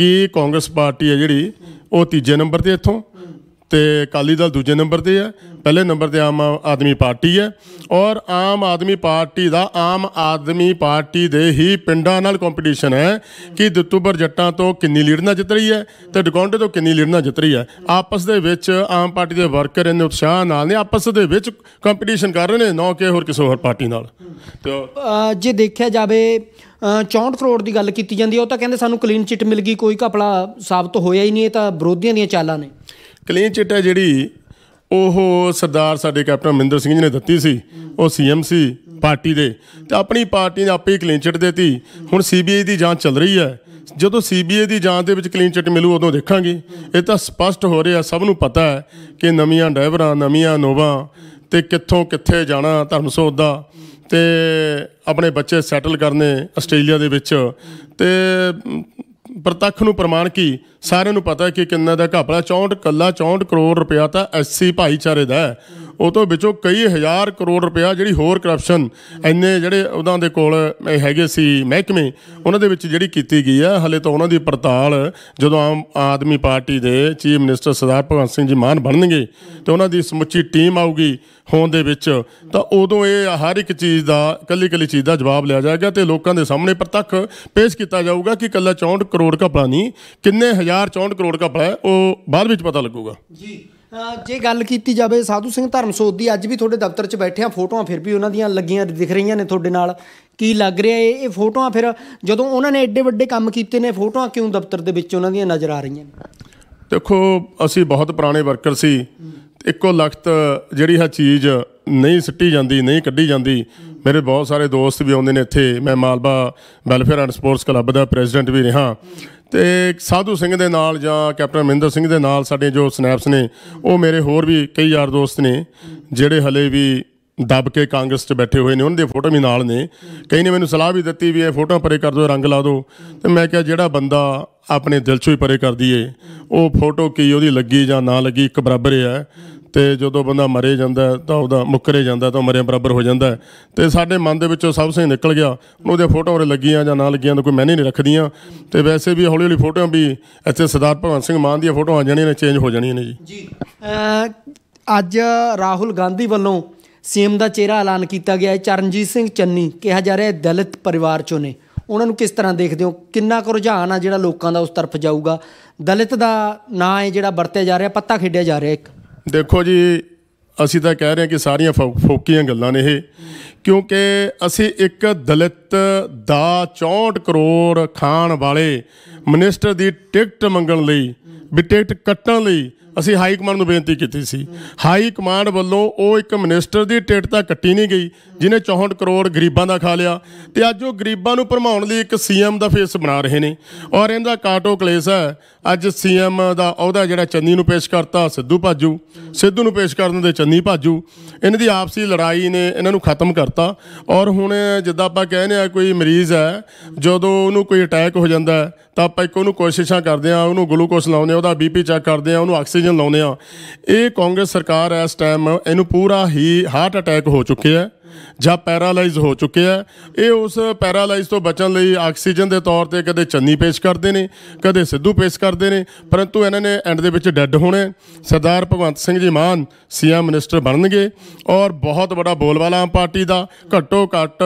ਕਿ ਕਾਂਗਰਸ ਪਾਰਟੀ ਹੈ ਜਿਹੜੀ ਉਹ ਤੀਜੇ ਨੰਬਰ ਤੇ ਇੱਥੋਂ ਤੇ ਅਕਾਲੀ ਦਲ ਦੂਜੇ ਨੰਬਰ ਤੇ ਹੈ ਪਹਿਲੇ ਨੰਬਰ ਤੇ ਆਮ ਆਦਮੀ ਪਾਰਟੀ ਹੈ ਔਰ ਆਮ ਆਦਮੀ ਪਾਰਟੀ ਦਾ ਆਮ ਆਦਮੀ ਪਾਰਟੀ ਦੇ ਹੀ ਪਿੰਡਾਂ ਨਾਲ ਕੰਪੀਟੀਸ਼ਨ ਹੈ ਕਿ ਦਿੱਤੂਬਰ ਜੱਟਾਂ ਤੋਂ ਕਿੰਨੀ ਲੀਡ ਨਾਲ ਜਿੱਤ ਰਹੀ ਹੈ ਤੇ ਡਕੌਂਡੇ ਤੋਂ ਕਿੰਨੀ ਲੀਡ ਨਾਲ ਜਿੱਤ ਰਹੀ ਹੈ ਆਪਸ ਦੇ ਵਿੱਚ ਆਮ ਪਾਰਟੀ ਦੇ ਵਰਕਰ ਇਹਨੇ ਉਤਸ਼ਾਹ ਨਾਲ ਨੇ ਆਪਸ ਦੇ ਵਿੱਚ ਕੰਪੀਟੀਸ਼ਨ ਕਰ ਰਹੇ ਨੇ ਨਾ ਕਿ ਹੋਰ ਕਿਸੇ ਹੋਰ ਪਾਰਟੀ ਨਾਲ ਤੇ ਜੇ ਦੇਖਿਆ ਜਾਵੇ 64 ਕਰੋੜ ਦੀ ਗੱਲ ਕੀਤੀ ਜਾਂਦੀ ਹੈ ਉਹ ਤਾਂ ਕਹਿੰਦੇ ਸਾਨੂੰ ਕਲੀਨ ਚਿੱਟ ਮਿਲ ਗਈ ਕੋਈ ਘਪਲਾ ਸਾਬਤ ਹੋਇਆ ਹੀ ਨਹੀਂ ਇਹ ਤਾਂ ਵਿਰੋਧੀਆਂ ਦੀਆਂ ਚਾਲਾਂ ਨੇ ਕਲੀਨ ਚਿੱਟ ਹੈ ਜਿਹੜੀ ਉਹ ਸਰਦਾਰ ਸਾਡੇ ਕੈਪਟਨ ਅਮਰਿੰਦਰ ਸਿੰਘ ਜੀ ਨੇ ਦਿੱਤੀ ਸੀ ਉਹ ਸੀਐਮਸੀ ਪਾਰਟੀ ਦੇ ਤੇ ਆਪਣੀ ਪਾਰਟੀ ਨੇ ਆਪੇ ਹੀ ਕਲੀਨ ਚਿੱਟ ਦਿੱਤੀ ਹੁਣ ਸੀਬੀਆਈ ਦੀ ਜਾਂਚ ਚੱਲ ਰਹੀ ਹੈ ਜਦੋਂ ਸੀਬੀਆਈ ਦੀ ਜਾਂਚ ਦੇ ਵਿੱਚ ਕਲੀਨ ਚਿੱਟ ਮਿਲੂ ਉਦੋਂ ਦੇਖਾਂਗੇ ਇਹ ਤਾਂ ਸਪਸ਼ਟ ਹੋ ਰਿਹਾ ਸਭ ਨੂੰ ਪਤਾ ਹੈ ਕਿ ਨਵੀਆਂ ਡਰਾਈਵਰਾਂ ਨਵੀਆਂ ਨੋਵਾ ਤੇ ਕਿੱਥੋਂ ਕਿੱਥੇ ਜਾਣਾ ਧਰਮਸੋਤ ਦਾ ਤੇ ਆਪਣੇ ਬੱਚੇ ਸੈਟਲ ਕਰਨੇ ਆਸਟ੍ਰੇਲੀਆ ਦੇ ਵਿੱਚ ਤੇ ਪ੍ਰਤੱਖ ਨੂੰ ਪ੍ਰਮਾਣ ਕੀ ਸਾਰਿਆਂ ਨੂੰ ਪਤਾ ਕਿ ਕਿੰਨਾ ਦਾ ਘਪਲਾ 64 ਕੱਲਾ 64 ਕਰੋੜ ਰੁਪਇਆ ਤਾਂ ਐਸਸੀ ਭਾਈਚਾਰੇ ਦਾ ਉਹ ਤੋਂ ਵਿੱਚੋਂ ਕਈ ਹਜ਼ਾਰ ਕਰੋੜ ਰੁਪਇਆ ਜਿਹੜੀ ਹੋਰ ਕਰਪਸ਼ਨ ਐਨੇ ਜਿਹੜੇ ਉਹਨਾਂ ਦੇ ਕੋਲ ਹੈਗੇ ਸੀ ਮਹਿਕਮੇ ਉਹਨਾਂ ਦੇ ਵਿੱਚ ਜਿਹੜੀ ਕੀਤੀ ਗਈ ਆ ਹਲੇ ਤਾਂ ਉਹਨਾਂ ਦੀ ਪੜਤਾਲ ਜਦੋਂ ਆਮ ਆਦਮੀ ਪਾਰਟੀ ਦੇ ਚੀਫ ਮਿਨਿਸਟਰ ਸਰਦਾਰ ਭਗਵੰਤ ਸਿੰਘ ਜੀ ਮਾਨ ਬਣਨਗੇ ਤੇ ਉਹਨਾਂ ਦੀ ਸਮੁੱਚੀ ਟੀਮ ਆਊਗੀ ਹੋਣ ਦੇ ਵਿੱਚ ਤਾਂ ਉਦੋਂ ਇਹ ਹਰ ਇੱਕ ਚੀਜ਼ ਦਾ ਕੱਲੀ ਕੱਲੀ ਚੀਜ਼ ਦਾ ਜਵਾਬ ਲਿਆ ਜਾਏਗਾ ਤੇ ਲੋਕਾਂ ਦੇ ਸਾਹਮਣੇ ਪ੍ਰਤੱਖ ਪੇਸ਼ ਕੀਤਾ ਜਾਊਗਾ ਕਿ ਕੱਲਾ 64 ਕਰੋੜ ਦਾ ਨਹੀਂ ਕਿੰਨੇ ਹਜ਼ਾਰ 64 ਕਰੋੜ ਦਾ ਹੈ ਉਹ ਬਾਅਦ ਵਿੱਚ ਪਤਾ ਲੱਗੂਗਾ ਜੀ ਜੇ ਗੱਲ ਕੀਤੀ ਜਾਵੇ ਸਾਧੂ ਸਿੰਘ ਧਰਮਸੋਤ ਦੀ ਅੱਜ ਵੀ ਤੁਹਾਡੇ ਦਫ਼ਤਰ 'ਚ ਬੈਠੇ ਆ ਫੋਟੋਆਂ ਫਿਰ ਵੀ ਉਹਨਾਂ ਦੀਆਂ ਲੱਗੀਆਂ ਦਿਖ ਰਹੀਆਂ ਨੇ ਤੁਹਾਡੇ ਨਾਲ ਕੀ ਲੱਗ ਰਿਹਾ ਇਹ ਇਹ ਫੋਟੋਆਂ ਫਿਰ ਜਦੋਂ ਉਹਨਾਂ ਨੇ ਐਡੇ ਵੱਡੇ ਕੰਮ ਕੀਤੇ ਨੇ ਫੋਟੋਆਂ ਕਿਉਂ ਦਫ਼ਤਰ ਦੇ ਵਿੱਚ ਉਹਨਾਂ ਦੀਆਂ ਨਜ਼ਰ ਆ ਰਹੀਆਂ ਨੇ ਦੇਖੋ ਅਸੀਂ ਬਹੁਤ ਪੁਰਾਣੇ ਵਰਕਰ ਸੀ ਇੱਕੋ ਲਖਤ ਜਿਹੜੀ ਹੈ ਚੀਜ਼ ਨਹੀਂ ਸਿੱਟੀ ਜਾਂਦੀ ਨਹੀਂ ਕੱਢੀ ਜਾਂਦੀ ਮੇਰੇ ਬਹੁਤ ਸਾਰੇ ਦੋਸਤ ਵੀ ਆਉਂਦੇ ਨੇ ਇੱਥੇ ਮੈਂ Malwa welfare and sports club ਦਾ ਪ੍ਰੈਜ਼ੀਡੈਂਟ ਵੀ ਰਿਹਾ ਤੇ ਸਾਧੂ ਸਿੰਘ ਦੇ ਨਾਲ ਜਾਂ ਕੈਪਟਨ ਮਹਿੰਦਰ ਸਿੰਘ ਦੇ ਨਾਲ ਸਾਡੇ ਜੋ ਸਨੈਪਸ ਨੇ ਉਹ ਮੇਰੇ ਹੋਰ ਵੀ ਕਈ ਯਾਰ ਦੋਸਤ ਨੇ ਜਿਹੜੇ ਹਲੇ ਵੀ ਦਬ ਕੇ ਕਾਂਗਰਸ 'ਚ ਬੈਠੇ ਹੋਏ ਨੇ ਉਹਨਾਂ ਦੀਆਂ ਫੋਟੋ ਵੀ ਨਾਲ ਨੇ ਕਈ ਨੇ ਮੈਨੂੰ ਸਲਾਹ ਵੀ ਦਿੱਤੀ ਵੀ ਇਹ ਫੋਟੋ ਪਰੇ ਕਰ ਦਿਓ ਰੰਗ ਲਾ ਦਿਓ ਤੇ ਮੈਂ ਕਿਹਾ ਜਿਹੜਾ ਬੰਦਾ ਆਪਣੇ ਦਿਲ 'ਚੋਂ ਹੀ ਪਰੇ ਕਰ ਦਈਏ ਉਹ ਫੋਟੋ ਕੀ ਉਹਦੀ ਲੱਗੀ ਜਾਂ ਨਾ ਲੱਗੀ ਇੱਕ ਬਰਾਬਰ ਹੈ ਤੇ ਜਦੋਂ ਬੰਦਾ ਮਰੇ ਜਾਂਦਾ ਤਾਂ ਉਹਦਾ ਮੁੱਕਰੇ ਜਾਂਦਾ ਤਾਂ ਮਰੇ ਬਰਾਬਰ ਹੋ ਜਾਂਦਾ ਤੇ ਸਾਡੇ ਮਨ ਦੇ ਵਿੱਚੋਂ ਸਭ ਸੇ ਨਿਕਲ ਗਿਆ ਉਹਦੇ ਫੋਟੋ ਉਰੇ ਲੱਗੀਆਂ ਜਾਂ ਨਾ ਲੱਗੀਆਂ ਤਾਂ ਕੋਈ ਮੈਨੇ ਨਹੀਂ ਰੱਖਦੀਆਂ ਤੇ ਵੈਸੇ ਵੀ ਹੌਲੀ ਹੌਲੀ ਫੋਟੋਆਂ ਵੀ ਇੱਥੇ ਸਰਦਾਰ ਭਗਵੰਤ ਸਿੰਘ ਮਾਨ ਦੀਆਂ ਫੋਟੋਆਂ ਆ ਜਾਣੀਆਂ ਨੇ ਚੇਂਜ ਹੋ ਜਾਣੀਆਂ ਨੇ ਜੀ ਜੀ ਅੱਜ ਰਾਹੁਲ ਗਾਂਧੀ ਵੱਲੋਂ ਸੀਐਮ ਦਾ ਚਿਹਰਾ ਐਲਾਨ ਕੀਤਾ ਗਿਆ ਹੈ ਚਰਨਜੀਤ ਸਿੰਘ ਚੰਨੀ ਕਿਹਾ ਜਾ ਰਿਹਾ ਹੈ ਦਲਿਤ ਪਰਿਵਾਰ ਚੋਂ ਨੇ ਉਹਨਾਂ ਨੂੰ ਕਿਸ ਤਰ੍ਹਾਂ ਦੇਖਦੇ ਹੋ ਕਿੰਨਾ ਕੁ ਰੁਝਾਨ ਆ ਜਿਹੜਾ ਲੋਕਾਂ ਦਾ ਉਸ ਤਰਫ ਜਾਊਗਾ ਦਲਿਤ ਦਾ ਨਾਂ ਹੈ ਜਿਹੜਾ ਵਰਤਿਆ ਜਾ ਰਿਹਾ ਪੱਤਾ ਖੇਡਿਆ ਜਾ ਰਿਹਾ ਇੱਕ ਦੇਖੋ ਜੀ ਅਸੀਂ ਤਾਂ ਕਹਿ ਰਹੇ ਹਾਂ ਕਿ ਸਾਰੀਆਂ ਫੋਕੀਆਂ ਗੱਲਾਂ ਨੇ ਇਹ ਕਿਉਂਕਿ ਅਸੀਂ ਇੱਕ ਦਲਿਤ ਦਾ 64 ਕਰੋੜ ਖਾਣ ਵਾਲੇ ਮਿਨਿਸਟਰ ਦੀ ਟਿਕਟ ਮੰਗਣ ਲਈ ਵੀ ਟਿਕਟ ਕੱਟਣ ਲਈ ਅਸੀਂ ਹਾਈ ਕਮਾਂਡ ਨੂੰ ਬੇਨਤੀ ਕੀਤੀ ਸੀ ਹਾਈ ਕਮਾਂਡ ਵੱਲੋਂ ਉਹ ਇੱਕ ਮਿਨਿਸਟਰ ਦੀ ਟਿਕਟ ਤਾਂ ਕੱਟੀ ਨਹੀਂ ਗਈ ਜਿਨੇ 64 ਕਰੋੜ ਗਰੀਬਾਂ ਦਾ ਖਾ ਲਿਆ ਤੇ ਅੱਜ ਉਹ ਗਰੀਬਾਂ ਨੂੰ ਭਰਮਾਉਣ ਲਈ ਇੱਕ ਸੀਐਮ ਦਾ ਫੇਸ ਬਣਾ ਰਹੇ ਨੇ ਔਰ ਇਹਦਾ ਕਾਟੋ ਕਲੇਸ਼ ਹੈ ਅੱਜ ਸੀਐਮ ਦਾ ਅਹੁਦਾ ਜਿਹੜਾ ਚੰਨੀ ਨੂੰ ਪੇਸ਼ ਕਰਤਾ ਸਿੱਧੂ ਭਾਜੂ ਸਿੱਧੂ ਨੂੰ ਪੇਸ਼ ਕਰਨ ਦੇ ਚੰਨੀ ਭਾਜੂ ਇਹਨਾਂ ਦੀ ਆਪਸੀ ਲੜਾਈ ਨੇ ਇਹਨਾਂ ਨੂੰ ਖਤਮ ਕਰਤਾ ਔਰ ਹੁਣ ਜਿੱਦਾਂ ਆਪਾਂ ਕਹਿੰਦੇ ਆ ਹੈ ਕੋਈ ਮਰੀਜ਼ ਹੈ ਜਦੋਂ ਉਹਨੂੰ ਕੋਈ ਅਟੈਕ ਹੋ ਜਾਂਦਾ ਤਾਂ ਆਪਾਂ ਇੱਕ ਉਹਨੂੰ ਕੋਸ਼ਿਸ਼ਾਂ ਕਰਦੇ ਆ ਉਹਨੂੰ ਗਲੂਕੋਸ ਲਾਉਂਦੇ ਆ ਉਹਦਾ ਬੀਪੀ ਚੈੱਕ ਕਰਦੇ ਆ ਉਹਨੂੰ ਆਕਸੀਜਨ ਲਾਉਂਦੇ ਆ ਇਹ ਕਾਂਗਰਸ ਸਰਕਾਰ ਇਸ ਟਾਈਮ ਇਹਨੂੰ ਪੂਰਾ ਹੀ ਹਾਰਟ ਅਟੈਕ ਹੋ ਚੁੱਕਿਆ ਜਾਂ ਪੈਰਾਲਾਈਜ਼ ਹੋ ਚੁੱਕੇ ਆ ਇਹ ਉਸ ਪੈਰਾਲਾਈਜ਼ ਤੋਂ ਬਚਣ ਲਈ ਆਕਸੀਜਨ ਦੇ ਤੌਰ ਤੇ ਕਦੇ ਚੰਨੀ ਪੇਸ਼ ਕਰਦੇ ਨੇ ਕਦੇ ਸਿੱਧੂ ਪੇਸ਼ ਕਰਦੇ ਨੇ ਪਰੰਤੂ ਇਹਨਾਂ ਨੇ ਐਂਡ ਦੇ ਵਿੱਚ ਡੈੱਡ ਹੋਣੇ ਸਰਦਾਰ ਭਗਵੰਤ ਸਿੰਘ ਜੀ ਮਾਨ ਸੀਐਮ ਮਿਨਿਸਟਰ ਬਣਨਗੇ ਔਰ ਬਹੁਤ ਵੱਡਾ ਵਾਲਾ ਪਾਰਟੀ ਦਾ ਘੱਟੋ ਘੱਟ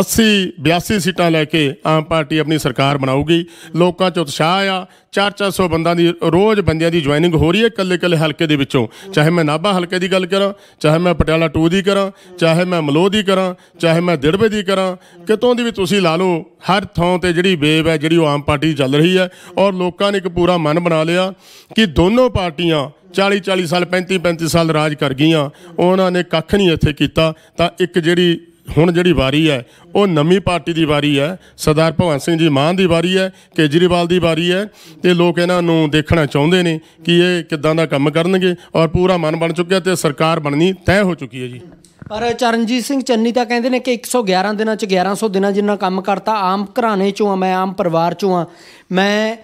80 82 ਸੀਟਾਂ ਲੈ ਕੇ ਆਮ ਪਾਰਟੀ ਆਪਣੀ ਸਰਕਾਰ ਬਣਾਊਗੀ ਲੋਕਾਂ 'ਚ ਉਤਸ਼ਾਹ ਆ 4-400 ਬੰਦਾਂ ਦੀ ਰੋਜ਼ ਬੰਦਿਆਂ ਦੀ ਜੁਆਇਨਿੰਗ ਹੋ ਰਹੀ ਹੈ ਕੱਲੇ-ਕੱਲੇ ਹਲਕੇ ਦੇ ਵਿੱਚੋਂ ਚਾਹੇ ਮੈਂ ਨਾਭਾ ਹਲਕੇ ਦੀ ਗੱਲ ਕਰਾਂ ਚਾਹੇ ਮੈਂ ਪਟਿਆਲਾ 2 ਦੀ ਕਰਾਂ ਚਾਹੇ ਮੈਂ ਮਲੋਹ ਦੀ ਕਰਾਂ ਚਾਹੇ ਮੈਂ ਦਿੜਬੇ ਦੀ ਕਰਾਂ ਕਿਤੋਂ ਦੀ ਵੀ ਤੁਸੀਂ ਲਾ ਲਓ ਹਰ ਥਾਂ ਤੇ ਜਿਹੜੀ ਵੇਵ ਹੈ ਜਿਹੜੀ ਉਹ ਆਮ ਪਾਰਟੀ ਚੱਲ ਰਹੀ ਹੈ ਔਰ ਲੋਕਾਂ ਨੇ ਇੱਕ ਪੂਰਾ ਮਨ ਬਣਾ ਲਿਆ ਕਿ ਦੋਨੋਂ ਪਾਰਟੀਆਂ 40 40 ਸਾਲ 35 35 ਸਾਲ ਰਾਜ ਕਰ ਗਈਆਂ ਉਹਨਾਂ ਨੇ ਕੱਖ ਨਹੀਂ ਇੱਥੇ ਕੀਤਾ ਤਾਂ ਇੱਕ ਜਿਹੜੀ ਹੁਣ ਜਿਹੜੀ ਵਾਰੀ ਹੈ ਉਹ ਨਵੀਂ ਪਾਰਟੀ ਦੀ ਵਾਰੀ ਹੈ ਸਰਦਾਰ ਭਗਵੰਤ ਸਿੰਘ ਜੀ ਮਾਨ ਦੀ ਵਾਰੀ ਹੈ ਕੇਜਰੀਵਾਲ ਦੀ ਵਾਰੀ ਹੈ ਤੇ ਲੋਕ ਇਹਨਾਂ ਨੂੰ ਦੇਖਣਾ ਚਾਹੁੰਦੇ ਨੇ ਕਿ ਇਹ ਕਿੱਦਾਂ ਦਾ ਕੰਮ ਕਰਨਗੇ ਔਰ ਪੂਰਾ ਮਨ ਬਣ ਚੁੱਕਿਆ ਤੇ ਸਰਕਾਰ ਬਣਨੀ ਤੈਅ ਹੋ ਚੁੱਕੀ ਹੈ ਜੀ ਪਰ ਚਰਨਜੀਤ ਸਿੰਘ ਚੰਨੀ ਤਾਂ ਕਹਿੰਦੇ ਨੇ ਕਿ 111 ਦਿਨਾਂ ਚ 1100 ਦਿਨਾਂ ਜਿੰਨਾ ਕੰਮ ਕਰਤਾ ਆਮ ਘਰਾਣੇ ਚੋਂ ਆ ਮੈਂ ਆਮ ਪਰਿਵਾਰ ਚੋਂ ਆ ਮੈਂ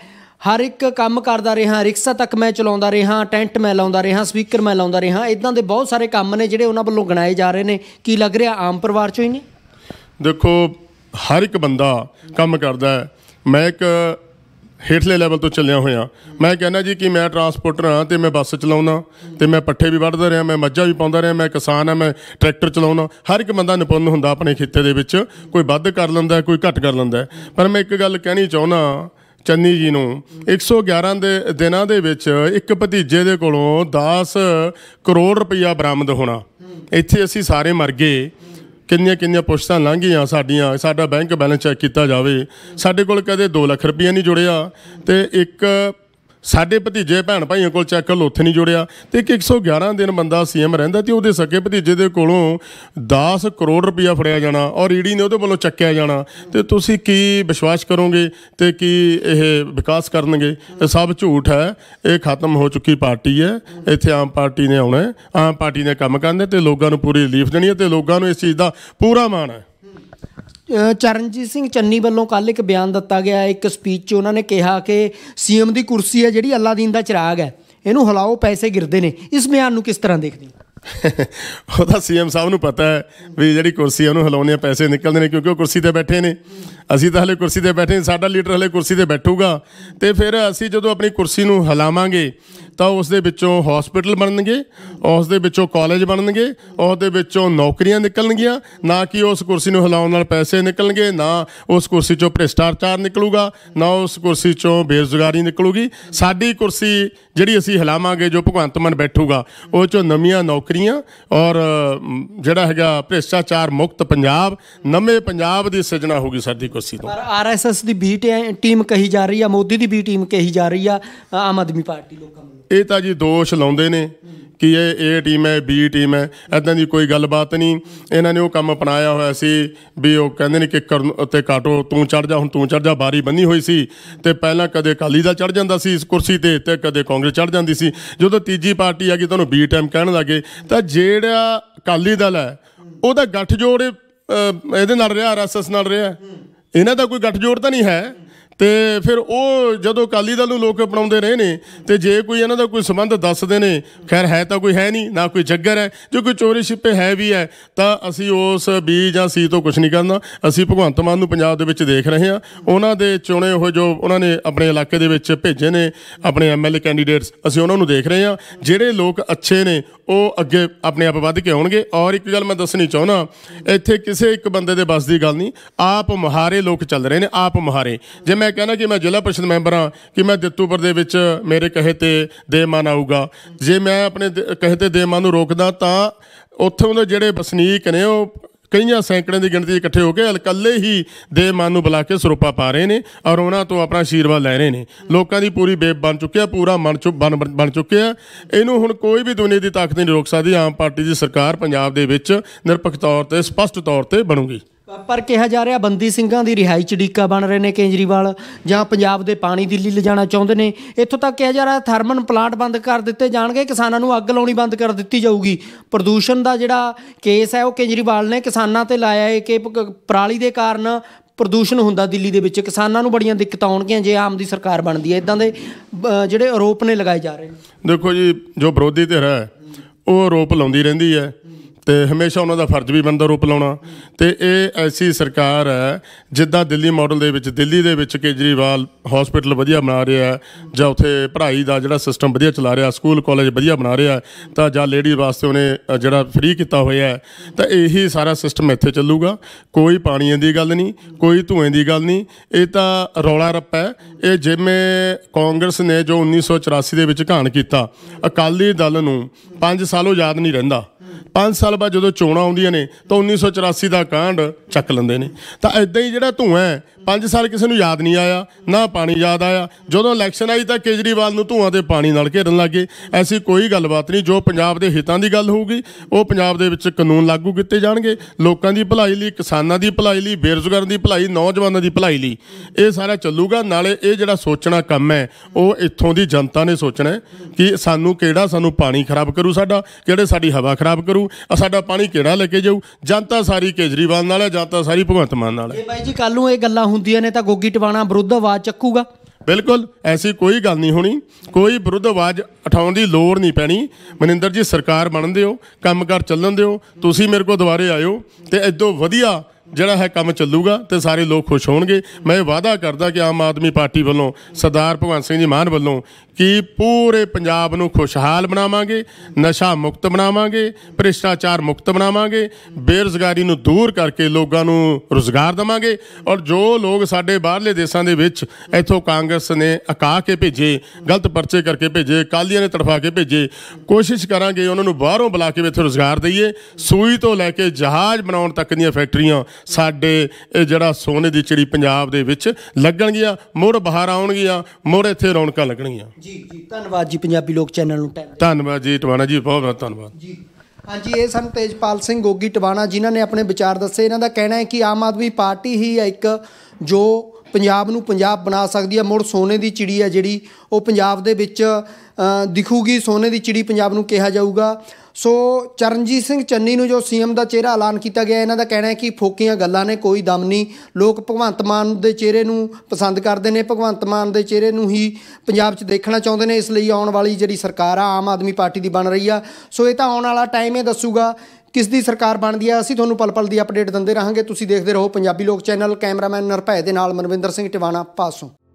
ਹਰ ਇੱਕ ਕੰਮ ਕਰਦਾ ਰਿਹਾ ਰਿਕਸ਼ਾ ਤੱਕ ਮੈਂ ਚਲਾਉਂਦਾ ਰਿਹਾ ਟੈਂਟ ਮੈਂ ਲਾਉਂਦਾ ਰਿਹਾ ਸਪੀਕਰ ਮੈਂ ਲਾਉਂਦਾ ਰਿਹਾ ਇਦਾਂ ਦੇ ਬਹੁਤ ਸਾਰੇ ਕੰਮ ਨੇ ਜਿਹੜੇ ਉਹਨਾਂ ਵੱਲੋਂ ਗਣਾਏ ਜਾ ਰਹੇ ਨੇ ਕੀ ਲੱਗ ਰਿਹਾ ਆਮ ਪਰਿਵਾਰ ਚੋਂ ਹੀ ਨਹੀਂ ਦੇਖੋ ਹਰ ਇੱਕ ਬੰਦਾ ਕੰਮ ਕਰਦਾ ਹੈ ਮੈਂ ਇੱਕ ਹੇਠਲੇ ਲੈਵਲ ਤੋਂ ਚੱਲਿਆ ਹੋਇਆ ਮੈਂ ਕਹਿੰਦਾ ਜੀ ਕਿ ਮੈਂ ਟਰਾਂਸਪੋਰਟਰ ਹਾਂ ਤੇ ਮੈਂ ਬੱਸ ਚਲਾਉਣਾ ਤੇ ਮੈਂ ਪੱਠੇ ਵੀ ਵੱਢਦਾ ਰਿਹਾ ਮੈਂ ਮੱਝਾਂ ਵੀ ਪਾਉਂਦਾ ਰਿਹਾ ਮੈਂ ਕਿਸਾਨ ਹਾਂ ਮੈਂ ਟਰੈਕਟਰ ਚਲਾਉਣਾ ਹਰ ਇੱਕ ਬੰਦਾ ਨਿਪੁੰਨ ਹੁੰਦਾ ਆਪਣੇ ਖੇਤੇ ਦੇ ਵਿੱਚ ਕੋਈ ਵੱਧ ਕਰ ਲੈਂਦਾ ਕੋਈ ਘੱਟ ਕਰ ਲੈਂਦਾ ਪਰ ਮੈਂ ਇੱਕ ਗੱਲ ਕਹਿਣੀ ਚਾਹੁੰਦਾ ਚੰਨੀ ਜੀ ਨੂੰ 111 ਦੇ ਦਿਨਾਂ ਦੇ ਵਿੱਚ ਇੱਕ ਭਤੀਜੇ ਦੇ ਕੋਲੋਂ 10 ਕਰੋੜ ਰੁਪਇਆ ਬਰਾਮਦ ਹੋਣਾ ਇੱਥੇ ਅਸੀਂ ਸਾਰੇ ਮਰ ਗਏ ਕਿੰਨੀਆਂ ਕਿੰਨੀਆਂ ਪੁਸ਼ਤਾਂ ਲੰਘੀਆਂ ਸਾਡੀਆਂ ਸਾਡਾ ਬੈਂਕ ਬੈਲੈਂਸ ਚੈੱਕ ਕੀਤਾ ਜਾਵੇ ਸਾਡੇ ਕੋਲ ਕਦੇ 2 ਲੱਖ ਰੁਪਇਆ ਨਹੀਂ ਜੁੜਿਆ ਤੇ ਇੱਕ ਸਾਡੇ ਭਤੀਜੇ ਭੈਣ ਭਾਈਆਂ ਕੋਲ ਚੈੱਕ ਲੋਥੇ ਨਹੀਂ ਜੁੜਿਆ ਤੇ 111 ਦਿਨ ਬੰਦਾ ਸੀਐਮ ਰਹਿੰਦਾ ਤੇ ਉਹਦੇ ਸਕੇ ਭਤੀਜੇ ਦੇ ਕੋਲੋਂ 10 ਕਰੋੜ ਰੁਪਇਆ ਫੜਿਆ ਜਾਣਾ ਔਰ ਈਡੀ ਨੇ ਉਹਦੇ ਵੱਲੋਂ ਚੱਕਿਆ ਜਾਣਾ ਤੇ ਤੁਸੀਂ ਕੀ ਵਿਸ਼ਵਾਸ ਕਰੋਗੇ ਤੇ ਕੀ ਇਹ ਵਿਕਾਸ ਕਰਨਗੇ ਇਹ ਸਭ ਝੂਠ ਹੈ ਇਹ ਖਤਮ ਹੋ ਚੁੱਕੀ ਪਾਰਟੀ ਹੈ ਇੱਥੇ ਆਮ ਪਾਰਟੀ ਨੇ ਆਉਣਾ ਆਮ ਪਾਰਟੀ ਨੇ ਕੰਮ ਕਰਨੇ ਤੇ ਲੋਕਾਂ ਨੂੰ ਪੂਰੀ ਰਿਲੀਫ ਦੇਣੀ ਹੈ ਤੇ ਲੋਕਾਂ ਨੂੰ ਇਸ ਚੀਜ਼ ਦਾ ਪੂਰਾ ਮਾਣ ਹੈ ਚਰਨਜੀਤ ਸਿੰਘ ਚੰਨੀ ਵੱਲੋਂ ਕੱਲ ਇੱਕ ਬਿਆਨ ਦਿੱਤਾ ਗਿਆ ਇੱਕ ਸਪੀਚ 'ਚ ਉਹਨਾਂ ਨੇ ਕਿਹਾ ਕਿ ਸੀਐਮ ਦੀ ਕੁਰਸੀ ਹੈ ਜਿਹੜੀ ਅਲਾਦੀਨ ਦਾ ਚਿਰਾਗ ਹੈ ਇਹਨੂੰ ਹਲਾਓ ਪੈਸੇ ਗਿਰਦੇ ਨੇ ਇਸ ਬਿਆਨ ਨੂੰ ਕਿਸ ਤਰ੍ਹਾਂ ਦੇਖਦੇ ਹੋ [LAUGHS] ਉਹਦਾ ਸੀਐਮ ਸਾਹਿਬ ਨੂੰ ਪਤਾ ਹੈ ਵੀ ਜਿਹੜੀ ਕੁਰਸੀ ਉਹਨੂੰ ਹਲਾਉਣੇ ਪੈਸੇ ਨਿਕਲਦੇ ਨੇ ਕਿਉਂਕਿ ਉਹ ਕੁਰਸੀ ਤੇ ਬੈਠੇ ਨੇ ਅਸੀਂ ਤਾਂ ਹਲੇ ਕੁਰਸੀ ਤੇ ਬੈਠੇ ਸਾਡਾ ਲੀਡਰ ਹਲੇ ਕੁਰਸੀ ਤੇ ਬੈਠੂਗਾ ਤੇ ਫਿਰ ਅਸੀਂ ਜਦੋਂ ਆਪਣੀ ਕੁਰਸੀ ਨੂੰ ਹਲਾਵਾਂਗੇ ਤਾਂ ਉਸ ਦੇ ਵਿੱਚੋਂ ਹਸਪੀਟਲ ਬਣਨਗੇ ਉਸ ਦੇ ਵਿੱਚੋਂ ਕਾਲਜ ਬਣਨਗੇ ਉਸ ਦੇ ਵਿੱਚੋਂ ਨੌਕਰੀਆਂ ਨਿਕਲਣਗੀਆਂ ਨਾ ਕਿ ਉਸ ਕੁਰਸੀ ਨੂੰ ਹਿਲਾਉਣ ਨਾਲ ਪੈਸੇ ਨਿਕਲਣਗੇ ਨਾ ਉਸ ਕੁਰਸੀ ਚੋਂ ਭ੍ਰਿਸ਼ਟਾਚਾਰ ਨਿਕਲੂਗਾ ਨਾ ਉਸ ਕੁਰਸੀ ਚੋਂ ਬੇਰੁਜ਼ਗਾਰੀ ਨਿਕਲੂਗੀ ਸਾਡੀ ਕੁਰਸੀ ਜਿਹੜੀ ਅਸੀਂ ਹਿਲਾਵਾਂਗੇ ਜੋ ਭਗਵੰਤ ਮਨ ਬੈਠੂਗਾ ਉਹ ਚੋਂ ਨਵੀਆਂ ਨੌਕਰੀਆਂ ਔਰ ਜਿਹੜਾ ਹੈਗਾ ਭ੍ਰਿਸ਼ਟਾਚਾਰ ਮੁਕਤ ਪੰਜਾਬ ਨਵੇਂ ਪੰਜਾਬ ਦੀ ਸਿਰਜਣਾ ਹੋਗੀ ਸਾਡੀ ਕੁਰਸੀ ਤੋਂ ਪਰ ਆਰਐਸਐਸ ਦੀ ਬੀ ਟੀਮ ਕਹੀ ਜਾ ਰਹੀ ਆ ਮੋਦੀ ਦੀ ਬੀ ਟੀਮ ਕਹੀ ਜਾ ਰਹੀ ਆ ਆਮ ਆਦਮੀ ਪਾਰਟੀ ਲੋਕਾਂ ਨੂੰ ਇਹ ਤਾਂ ਜੀ ਦੋਸ਼ ਲਾਉਂਦੇ ਨੇ ਕਿ ਇਹ ਏ ਟੀਮ ਹੈ ਬੀ ਟੀਮ ਹੈ ਐਦਾਂ ਦੀ ਕੋਈ ਗੱਲਬਾਤ ਨਹੀਂ ਇਹਨਾਂ ਨੇ ਉਹ ਕੰਮ ਅਪਣਾਇਆ ਹੋਇਆ ਸੀ ਵੀ ਉਹ ਕਹਿੰਦੇ ਨੇ ਕਿ ਉੱਤੇ ਕਾਟੋ ਤੂੰ ਚੜ ਜਾ ਹੁਣ ਤੂੰ ਚੜ ਜਾ ਬਾਰੀ ਬੰਨੀ ਹੋਈ ਸੀ ਤੇ ਪਹਿਲਾਂ ਕਦੇ ਅਕਾਲੀ ਦਾ ਚੜ ਜਾਂਦਾ ਸੀ ਇਸ ਕੁਰਸੀ ਤੇ ਤੇ ਕਦੇ ਕਾਂਗਰਸ ਚੜ ਜਾਂਦੀ ਸੀ ਜਦੋਂ ਤੀਜੀ ਪਾਰਟੀ ਆ ਗਈ ਤੁਹਾਨੂੰ ਬੀ ਟਾਈਮ ਕਹਿਣ ਲੱਗੇ ਤਾਂ ਜਿਹੜਾ ਅਕਾਲੀ ਦਲ ਹੈ ਉਹਦਾ ਗੱਠਜੋੜ ਇਹਦੇ ਨਾਲ ਰਿਹਾ ਆਰਐਸਐਸ ਨਾਲ ਰਿਹਾ ਇਹਨਾਂ ਦਾ ਕੋਈ ਗੱਠਜੋੜ ਤਾਂ ਨਹੀਂ ਹੈ ਤੇ ਫਿਰ ਉਹ ਜਦੋਂ ਅਕਾਲੀ ਦਲ ਨੂੰ ਲੋਕ ਅਪਣਾਉਂਦੇ ਰਹੇ ਨੇ ਤੇ ਜੇ ਕੋਈ ਇਹਨਾਂ ਦਾ ਕੋਈ ਸੰਬੰਧ ਦੱਸਦੇ ਨੇ ਖੈਰ ਹੈ ਤਾਂ ਕੋਈ ਹੈ ਨਹੀਂ ਨਾ ਕੋਈ ਜੱਗਰ ਹੈ ਜੋ ਕੋਈ ਚੋਰੀ ਛਿਪੇ ਹੈ ਵੀ ਹੈ ਤਾਂ ਅਸੀਂ ਉਸ ਬੀ ਜਾਂ ਸੀ ਤੋਂ ਕੁਝ ਨਹੀਂ ਕਰਨਾ ਅਸੀਂ ਭਗਵੰਤ ਮਾਨ ਨੂੰ ਪੰਜਾਬ ਦੇ ਵਿੱਚ ਦੇਖ ਰਹੇ ਹਾਂ ਉਹਨਾਂ ਦੇ ਚੁਣੇ ਉਹ ਜੋ ਉਹਨਾਂ ਨੇ ਆਪਣੇ ਇਲਾਕੇ ਦੇ ਵਿੱਚ ਭੇਜੇ ਨੇ ਆਪਣੇ ਐਮਐਲਏ ਕੈਂਡੀਡੇਟਸ ਅਸੀਂ ਉਹਨਾਂ ਨੂੰ ਦੇਖ ਰਹੇ ਹਾਂ ਜਿਹੜੇ ਲੋਕ ਅੱਛੇ ਨੇ ਉਹ ਅੱਗੇ ਆਪਣੇ ਆਪ ਵੱਧ ਕੇ ਆਉਣਗੇ ਔਰ ਇੱਕ ਗੱਲ ਮੈਂ ਦੱਸਣੀ ਚਾਹੁੰਦਾ ਇੱਥੇ ਕਿਸੇ ਇੱਕ ਬੰਦੇ ਦੇ ਬਸ ਦੀ ਗੱਲ ਨਹੀਂ ਆਪ ਮੁਹਾਰੇ ਲੋਕ ਚੱਲ ਰਹੇ ਨੇ ਆਪ ਮੁਹਾਰੇ ਜੇ ਮੈਂ ਮੈਂ ਕਹਿੰਦਾ ਕਿ ਮੈਂ ਜ਼ਿਲ੍ਹਾ ਪਰਿਸ਼ਦ ਮੈਂਬਰ ਹਾਂ ਕਿ ਮੈਂ ਦਿੱਤੂਪੁਰ ਦੇ ਵਿੱਚ ਮੇਰੇ ਕਹੇ ਤੇ ਦੇਮਾਨ ਆਊਗਾ ਜੇ ਮੈਂ ਆਪਣੇ ਕਹੇ ਤੇ ਦੇਮਾਨ ਨੂੰ ਰੋਕਦਾ ਤਾਂ ਉੱਥੋਂ ਦੇ ਜਿਹੜੇ ਵਸਨੀਕ ਨੇ ਉਹ ਕਈਆਂ ਸੈਂਕੜੇ ਦੀ ਗਿਣਤੀ ਇਕੱਠੇ ਹੋ ਕੇ ਇਕੱਲੇ ਹੀ ਦੇ ਮਨ ਨੂੰ ਬੁਲਾ ਕੇ ਸਰੂਪਾ ਪਾ ਰਹੇ ਨੇ ਔਰ ਉਹਨਾਂ ਤੋਂ ਆਪਣਾ ਆਸ਼ੀਰਵਾਦ ਲੈ ਰਹੇ ਨੇ ਲੋਕਾਂ ਦੀ ਪੂਰੀ ਬੇਬ ਬਣ ਚੁੱਕਿਆ ਪੂਰਾ ਮਨ ਚੁੱਕ ਬਣ ਚੁੱਕਿਆ ਇਹਨੂੰ ਹੁਣ ਕੋਈ ਵੀ ਦੁਨੀਆ ਦੀ ਤਾਕਤ ਨਹੀਂ ਰੋਕ ਸਕਦੀ ਆਮ ਪਾਰਟੀ ਦੀ ਸਰਕਾਰ ਪੰਜਾਬ ਦੇ ਵਿੱਚ ਨਿਰਪੱਖ ਤੌਰ ਤੇ ਸਪਸ਼ਟ ਤੌਰ ਤੇ ਬਣੂਗੀ ਪਰ ਕਿਹਾ ਜਾ ਰਿਹਾ ਬੰਦੀ ਸਿੰਘਾਂ ਦੀ ਰਿਹਾਈ ਚ ਡੀਕਾ ਬਣ ਰਹੇ ਨੇ ਕੇਂਜਰੀਵਾਲ ਜਾਂ ਪੰਜਾਬ ਦੇ ਪਾਣੀ ਦਿੱਲੀ ਲਿਜਾਣਾ ਚਾਹੁੰਦੇ ਨੇ ਇੱਥੋਂ ਤੱਕ ਕਿਹਾ ਜਾ ਰਿਹਾ ਥਰਮਨ ਪਲਾਂਟ ਬੰਦ ਕਰ ਦਿੱਤੇ ਜਾਣਗੇ ਕਿਸਾਨਾਂ ਨੂੰ ਅੱਗ ਲਾਉਣੀ ਬੰਦ ਕਰ ਦਿੱਤੀ ਜਾਊਗੀ ਪ੍ਰਦੂਸ਼ਣ ਦਾ ਜਿਹੜਾ ਕੇਸ ਹੈ ਉਹ ਕੇਂਜਰੀਵਾਲ ਨੇ ਕਿਸਾਨਾਂ ਤੇ ਲਾਇਆ ਹੈ ਕਿ ਪਰਾਲੀ ਦੇ ਕਾਰਨ ਪ੍ਰਦੂਸ਼ਣ ਹੁੰਦਾ ਦਿੱਲੀ ਦੇ ਵਿੱਚ ਕਿਸਾਨਾਂ ਨੂੰ ਬੜੀਆਂ ਦਿੱਕਤਾਂ ਆਉਣਗੀਆਂ ਜੇ ਆਮ ਦੀ ਸਰਕਾਰ ਬਣਦੀ ਹੈ ਇਦਾਂ ਦੇ ਜਿਹੜੇ ਆਰੋਪ ਨੇ ਲਗਾਏ ਜਾ ਰਹੇ ਨੇ ਦੇਖੋ ਜੀ ਜੋ ਵਿਰੋਧੀ ਧਿਰ ਹੈ ਉਹ ਆਰੋਪ ਲਾਉਂਦੀ ਰਹਿੰਦੀ ਹੈ ਤੇ ਹਮੇਸ਼ਾ ਉਹਨਾਂ ਦਾ ਫਰਜ਼ ਵੀ ਬੰਦਾ ਰੂਪ ਲਾਉਣਾ ਤੇ ਇਹ ਐਸੀ ਸਰਕਾਰ ਹੈ ਜਿੱਦਾਂ ਦਿੱਲੀ ਮਾਡਲ ਦੇ ਵਿੱਚ ਦਿੱਲੀ ਦੇ ਵਿੱਚ ਕੇਜਰੀਵਾਲ ਹਸਪੀਟਲ ਵਧੀਆ ਬਣਾ ਰਿਹਾ ਜਾਂ ਉਥੇ ਪੜ੍ਹਾਈ ਦਾ ਜਿਹੜਾ ਸਿਸਟਮ ਵਧੀਆ ਚਲਾ ਰਿਹਾ ਸਕੂਲ ਕਾਲਜ ਵਧੀਆ ਬਣਾ ਰਿਹਾ ਤਾਂ ਜਾਂ ਲੇਡੀ ਵਾਸਤੇ ਉਹਨੇ ਜਿਹੜਾ ਫ੍ਰੀ ਕੀਤਾ ਹੋਇਆ ਤਾਂ ਇਹੀ ਸਾਰਾ ਸਿਸਟਮ ਇੱਥੇ ਚੱਲੂਗਾ ਕੋਈ ਪਾਣੀਆਂ ਦੀ ਗੱਲ ਨਹੀਂ ਕੋਈ ਧੂਏ ਦੀ ਗੱਲ ਨਹੀਂ ਇਹ ਤਾਂ ਰੌਲਾ ਰੱਪਾ ਹੈ ਇਹ ਜਿਵੇਂ ਕਾਂਗਰਸ ਨੇ ਜੋ 1984 ਦੇ ਵਿੱਚ ਘਾਣ ਕੀਤਾ ਅਕਾਲੀ ਦਲ ਨੂੰ 5 ਸਾਲੋਂ ਯਾਦ ਨਹੀਂ ਰਹਿੰਦਾ 5 ਸਾਲ ਬਾਅਦ ਜਦੋਂ ਚੋਣਾਂ ਆਉਂਦੀਆਂ ਨੇ ਤਾਂ 1984 ਦਾ ਕਾਂਡ ਚੱਕ ਲੈਂਦੇ ਨੇ ਤਾਂ ਐਦਾਂ ਹੀ ਜਿਹੜਾ ਧੂਆ 5 ਸਾਲ ਕਿਸੇ ਨੂੰ ਯਾਦ ਨਹੀਂ ਆਇਆ ਨਾ ਪਾਣੀ ਯਾਦ ਆਇਆ ਜਦੋਂ ਇਲੈਕਸ਼ਨ ਆਈ ਤਾਂ ਕੇਜਰੀਵਾਲ ਨੂੰ ਧੂਆ ਤੇ ਪਾਣੀ ਨਾਲ ਘੇਰਨ ਲੱਗੇ ਐਸੀ ਕੋਈ ਗੱਲਬਾਤ ਨਹੀਂ ਜੋ ਪੰਜਾਬ ਦੇ ਹਿੱਤਾਂ ਦੀ ਗੱਲ ਹੋਊਗੀ ਉਹ ਪੰਜਾਬ ਦੇ ਵਿੱਚ ਕਾਨੂੰਨ ਲਾਗੂ ਕੀਤੇ ਜਾਣਗੇ ਲੋਕਾਂ ਦੀ ਭਲਾਈ ਲਈ ਕਿਸਾਨਾਂ ਦੀ ਭਲਾਈ ਲਈ ਬੇਰੁਜ਼ਗਾਰਾਂ ਦੀ ਭਲਾਈ ਨੌਜਵਾਨਾਂ ਦੀ ਭਲਾਈ ਲਈ ਇਹ ਸਾਰਾ ਚੱਲੂਗਾ ਨਾਲੇ ਇਹ ਜਿਹੜਾ ਸੋਚਣਾ ਕੰਮ ਹੈ ਉਹ ਇੱਥੋਂ ਦੀ ਜਨਤਾ ਨੇ ਸੋਚਣਾ ਕਿ ਸਾਨੂੰ ਕਿਹੜਾ ਸਾਨੂੰ ਪਾਣੀ ਖਰਾਬ ਕਰੂ ਸਾਡਾ ਕਿਹੜੇ ਸਾਡੀ ਹਵਾ ਖਰਾਬ ਕਰੂ ਜਾਊ ਆ ਸਾਡਾ ਪਾਣੀ ਕਿਹੜਾ ਲੈ ਕੇ ਜਾਊ ਜਨਤਾ ਸਾਰੀ ਕੇਜਰੀਵਾਲ ਨਾਲ ਹੈ ਜਨਤਾ ਸਾਰੀ ਭਗਵੰਤ ਮਾਨ ਨਾਲ ਹੈ ਇਹ ਬਾਈ ਜੀ ਕੱਲ ਨੂੰ ਇਹ ਗੱਲਾਂ ਹੁੰਦੀਆਂ ਨੇ ਤਾਂ ਗੋਗੀ ਟਵਾਣਾ ਵਿਰੁੱਧ ਆਵਾਜ਼ ਚੱਕੂਗਾ ਬਿਲਕੁਲ ਐਸੀ ਕੋਈ ਗੱਲ ਨਹੀਂ ਹੋਣੀ ਕੋਈ ਵਿਰੁੱਧ ਆਵਾਜ਼ ਉਠਾਉਣ ਦੀ ਲੋੜ ਨਹੀਂ ਪੈਣੀ ਮਨਿੰਦਰ ਜੀ ਸਰਕਾਰ ਬਣਨ ਦਿਓ ਕੰਮਕਾਰ ਚੱਲਣ ਦਿਓ ਤੁਸੀਂ ਮੇਰੇ ਕੋਲ ਦੁਬਾਰੇ ਆਇਓ ਤੇ ਇਦੋਂ ਵਧੀਆ ਜਿਹੜਾ ਹੈ ਕੰਮ ਚੱਲੂਗਾ ਤੇ ਸਾਰੇ ਲੋਕ ਖੁਸ਼ ਹੋਣਗੇ ਮੈਂ ਵਾਅਦਾ ਕਰਦਾ ਕਿ ਆਮ ਆਦਮੀ ਪਾਰਟੀ ਵੱਲੋਂ ਸਰਦਾਰ ਭਗਵੰਤ ਸਿੰਘ ਜੀ ਮਾਨ ਵੱਲੋਂ ਕਿ ਪੂਰੇ ਪੰਜਾਬ ਨੂੰ ਖੁਸ਼ਹਾਲ ਬਣਾਵਾਂਗੇ ਨਸ਼ਾ ਮੁਕਤ ਬਣਾਵਾਂਗੇ ਭ੍ਰਿਸ਼ਟਾਚਾਰ ਮੁਕਤ ਬਣਾਵਾਂਗੇ ਬੇਰਜ਼ਗਾਰੀ ਨੂੰ ਦੂਰ ਕਰਕੇ ਲੋਕਾਂ ਨੂੰ ਰੋਜ਼ਗਾਰ ਦਵਾਂਗੇ ਔਰ ਜੋ ਲੋਕ ਸਾਡੇ ਬਾਹਰਲੇ ਦੇਸ਼ਾਂ ਦੇ ਵਿੱਚ ਇੱਥੋਂ ਕਾਂਗਰਸ ਨੇ ਅਕਾ ਕੇ ਭੇਜੇ ਗਲਤ ਪਰਚੇ ਕਰਕੇ ਭੇਜੇ ਕਾਲੀਆਂ ਨੇ ਤੜਫਾ ਕੇ ਭੇਜੇ ਕੋਸ਼ਿਸ਼ ਕਰਾਂਗੇ ਉਹਨਾਂ ਨੂੰ ਬਾਹਰੋਂ ਬੁਲਾ ਕੇ ਇੱਥੇ ਰੋਜ਼ਗਾਰ ਦਈਏ ਸੂਈ ਤੋਂ ਲੈ ਕੇ ਜਹਾਜ਼ ਬਣਾਉਣ ਤੱਕ ਦੀਆਂ ਫੈਕਟਰੀਆਂ ਸਾਡੇ ਇਹ ਜਿਹੜਾ ਸੋਨੇ ਦੀ ਚਿੜੀ ਪੰਜਾਬ ਦੇ ਵਿੱਚ ਲੱਗਣਗੀਆਂ ਮੁੜ ਬਹਾਰ ਆਉਣਗੀਆਂ ਮੋਰ ਇੱਥੇ ਰੌਣਕਾਂ ਲੱਗਣਗੀਆਂ ਜੀ ਜੀ ਧੰਨਵਾਦ ਜੀ ਪੰਜਾਬੀ ਲੋਕ ਚੈਨਲ ਨੂੰ ਧੰਨਵਾਦ ਜੀ ਟਵਾਣਾ ਜੀ ਬਹੁਤ ਬਹੁਤ ਧੰਨਵਾਦ ਜੀ ਹਾਂਜੀ ਇਹ ਸਨ ਤੇਜਪਾਲ ਸਿੰਘ ਗੋਗੀ ਟਵਾਣਾ ਜਿਨ੍ਹਾਂ ਨੇ ਆਪਣੇ ਵਿਚਾਰ ਦੱਸੇ ਇਹਨਾਂ ਦਾ ਕਹਿਣਾ ਹੈ ਕਿ ਆਮ ਆਦਮੀ ਪਾਰਟੀ ਹੀ ਇੱਕ ਜੋ ਪੰਜਾਬ ਨੂੰ ਪੰਜਾਬ ਬਣਾ ਸਕਦੀ ਹੈ ਮੁਰ ਸੋਨੇ ਦੀ ਚਿੜੀ ਹੈ ਜਿਹੜੀ ਉਹ ਪੰਜਾਬ ਦੇ ਵਿੱਚ ਦਿਖੂਗੀ ਸੋਨੇ ਦੀ ਚਿੜੀ ਪੰਜਾਬ ਨੂੰ ਕਿਹਾ ਜਾਊਗਾ ਸੋ ਚਰਨਜੀਤ ਸਿੰਘ ਚੰਨੀ ਨੂੰ ਜੋ ਸੀਐਮ ਦਾ ਚਿਹਰਾ ਐਲਾਨ ਕੀਤਾ ਗਿਆ ਇਹਨਾਂ ਦਾ ਕਹਿਣਾ ਹੈ ਕਿ ਫੋਕੀਆਂ ਗੱਲਾਂ ਨੇ ਕੋਈ ਦਮ ਨਹੀਂ ਲੋਕ ਭਗਵੰਤ ਮਾਨ ਦੇ ਚਿਹਰੇ ਨੂੰ ਪਸੰਦ ਕਰਦੇ ਨੇ ਭਗਵੰਤ ਮਾਨ ਦੇ ਚਿਹਰੇ ਨੂੰ ਹੀ ਪੰਜਾਬ 'ਚ ਦੇਖਣਾ ਚਾਹੁੰਦੇ ਨੇ ਇਸ ਲਈ ਆਉਣ ਵਾਲੀ ਜਿਹੜੀ ਸਰਕਾਰ ਆ ਆਮ ਆਦਮੀ ਪਾਰਟੀ ਦੀ ਬਣ ਰਹੀ ਆ ਸੋ ਇਹ ਤਾਂ ਆਉਣ ਵਾਲਾ ਟਾਈਮ ਇਹ ਦੱਸੂਗਾ ਕਿਸ ਦੀ ਸਰਕਾਰ ਬਣਦੀ ਆ ਅਸੀਂ ਤੁਹਾਨੂੰ ਪਲ-ਪਲ ਦੀ ਅਪਡੇਟ ਦਿੰਦੇ ਰਹਾਂਗੇ ਤੁਸੀਂ ਦੇਖਦੇ ਰਹੋ ਪੰਜਾਬੀ ਲੋਕ ਚੈਨਲ ਕੈਮਰਾਮੈਨ ਨਰਪੈ ਦੇ ਨਾਲ ਮਨਵਿੰਦਰ ਸਿੰਘ ਟਿਵਾਣਾ ਪਾਸੋਂ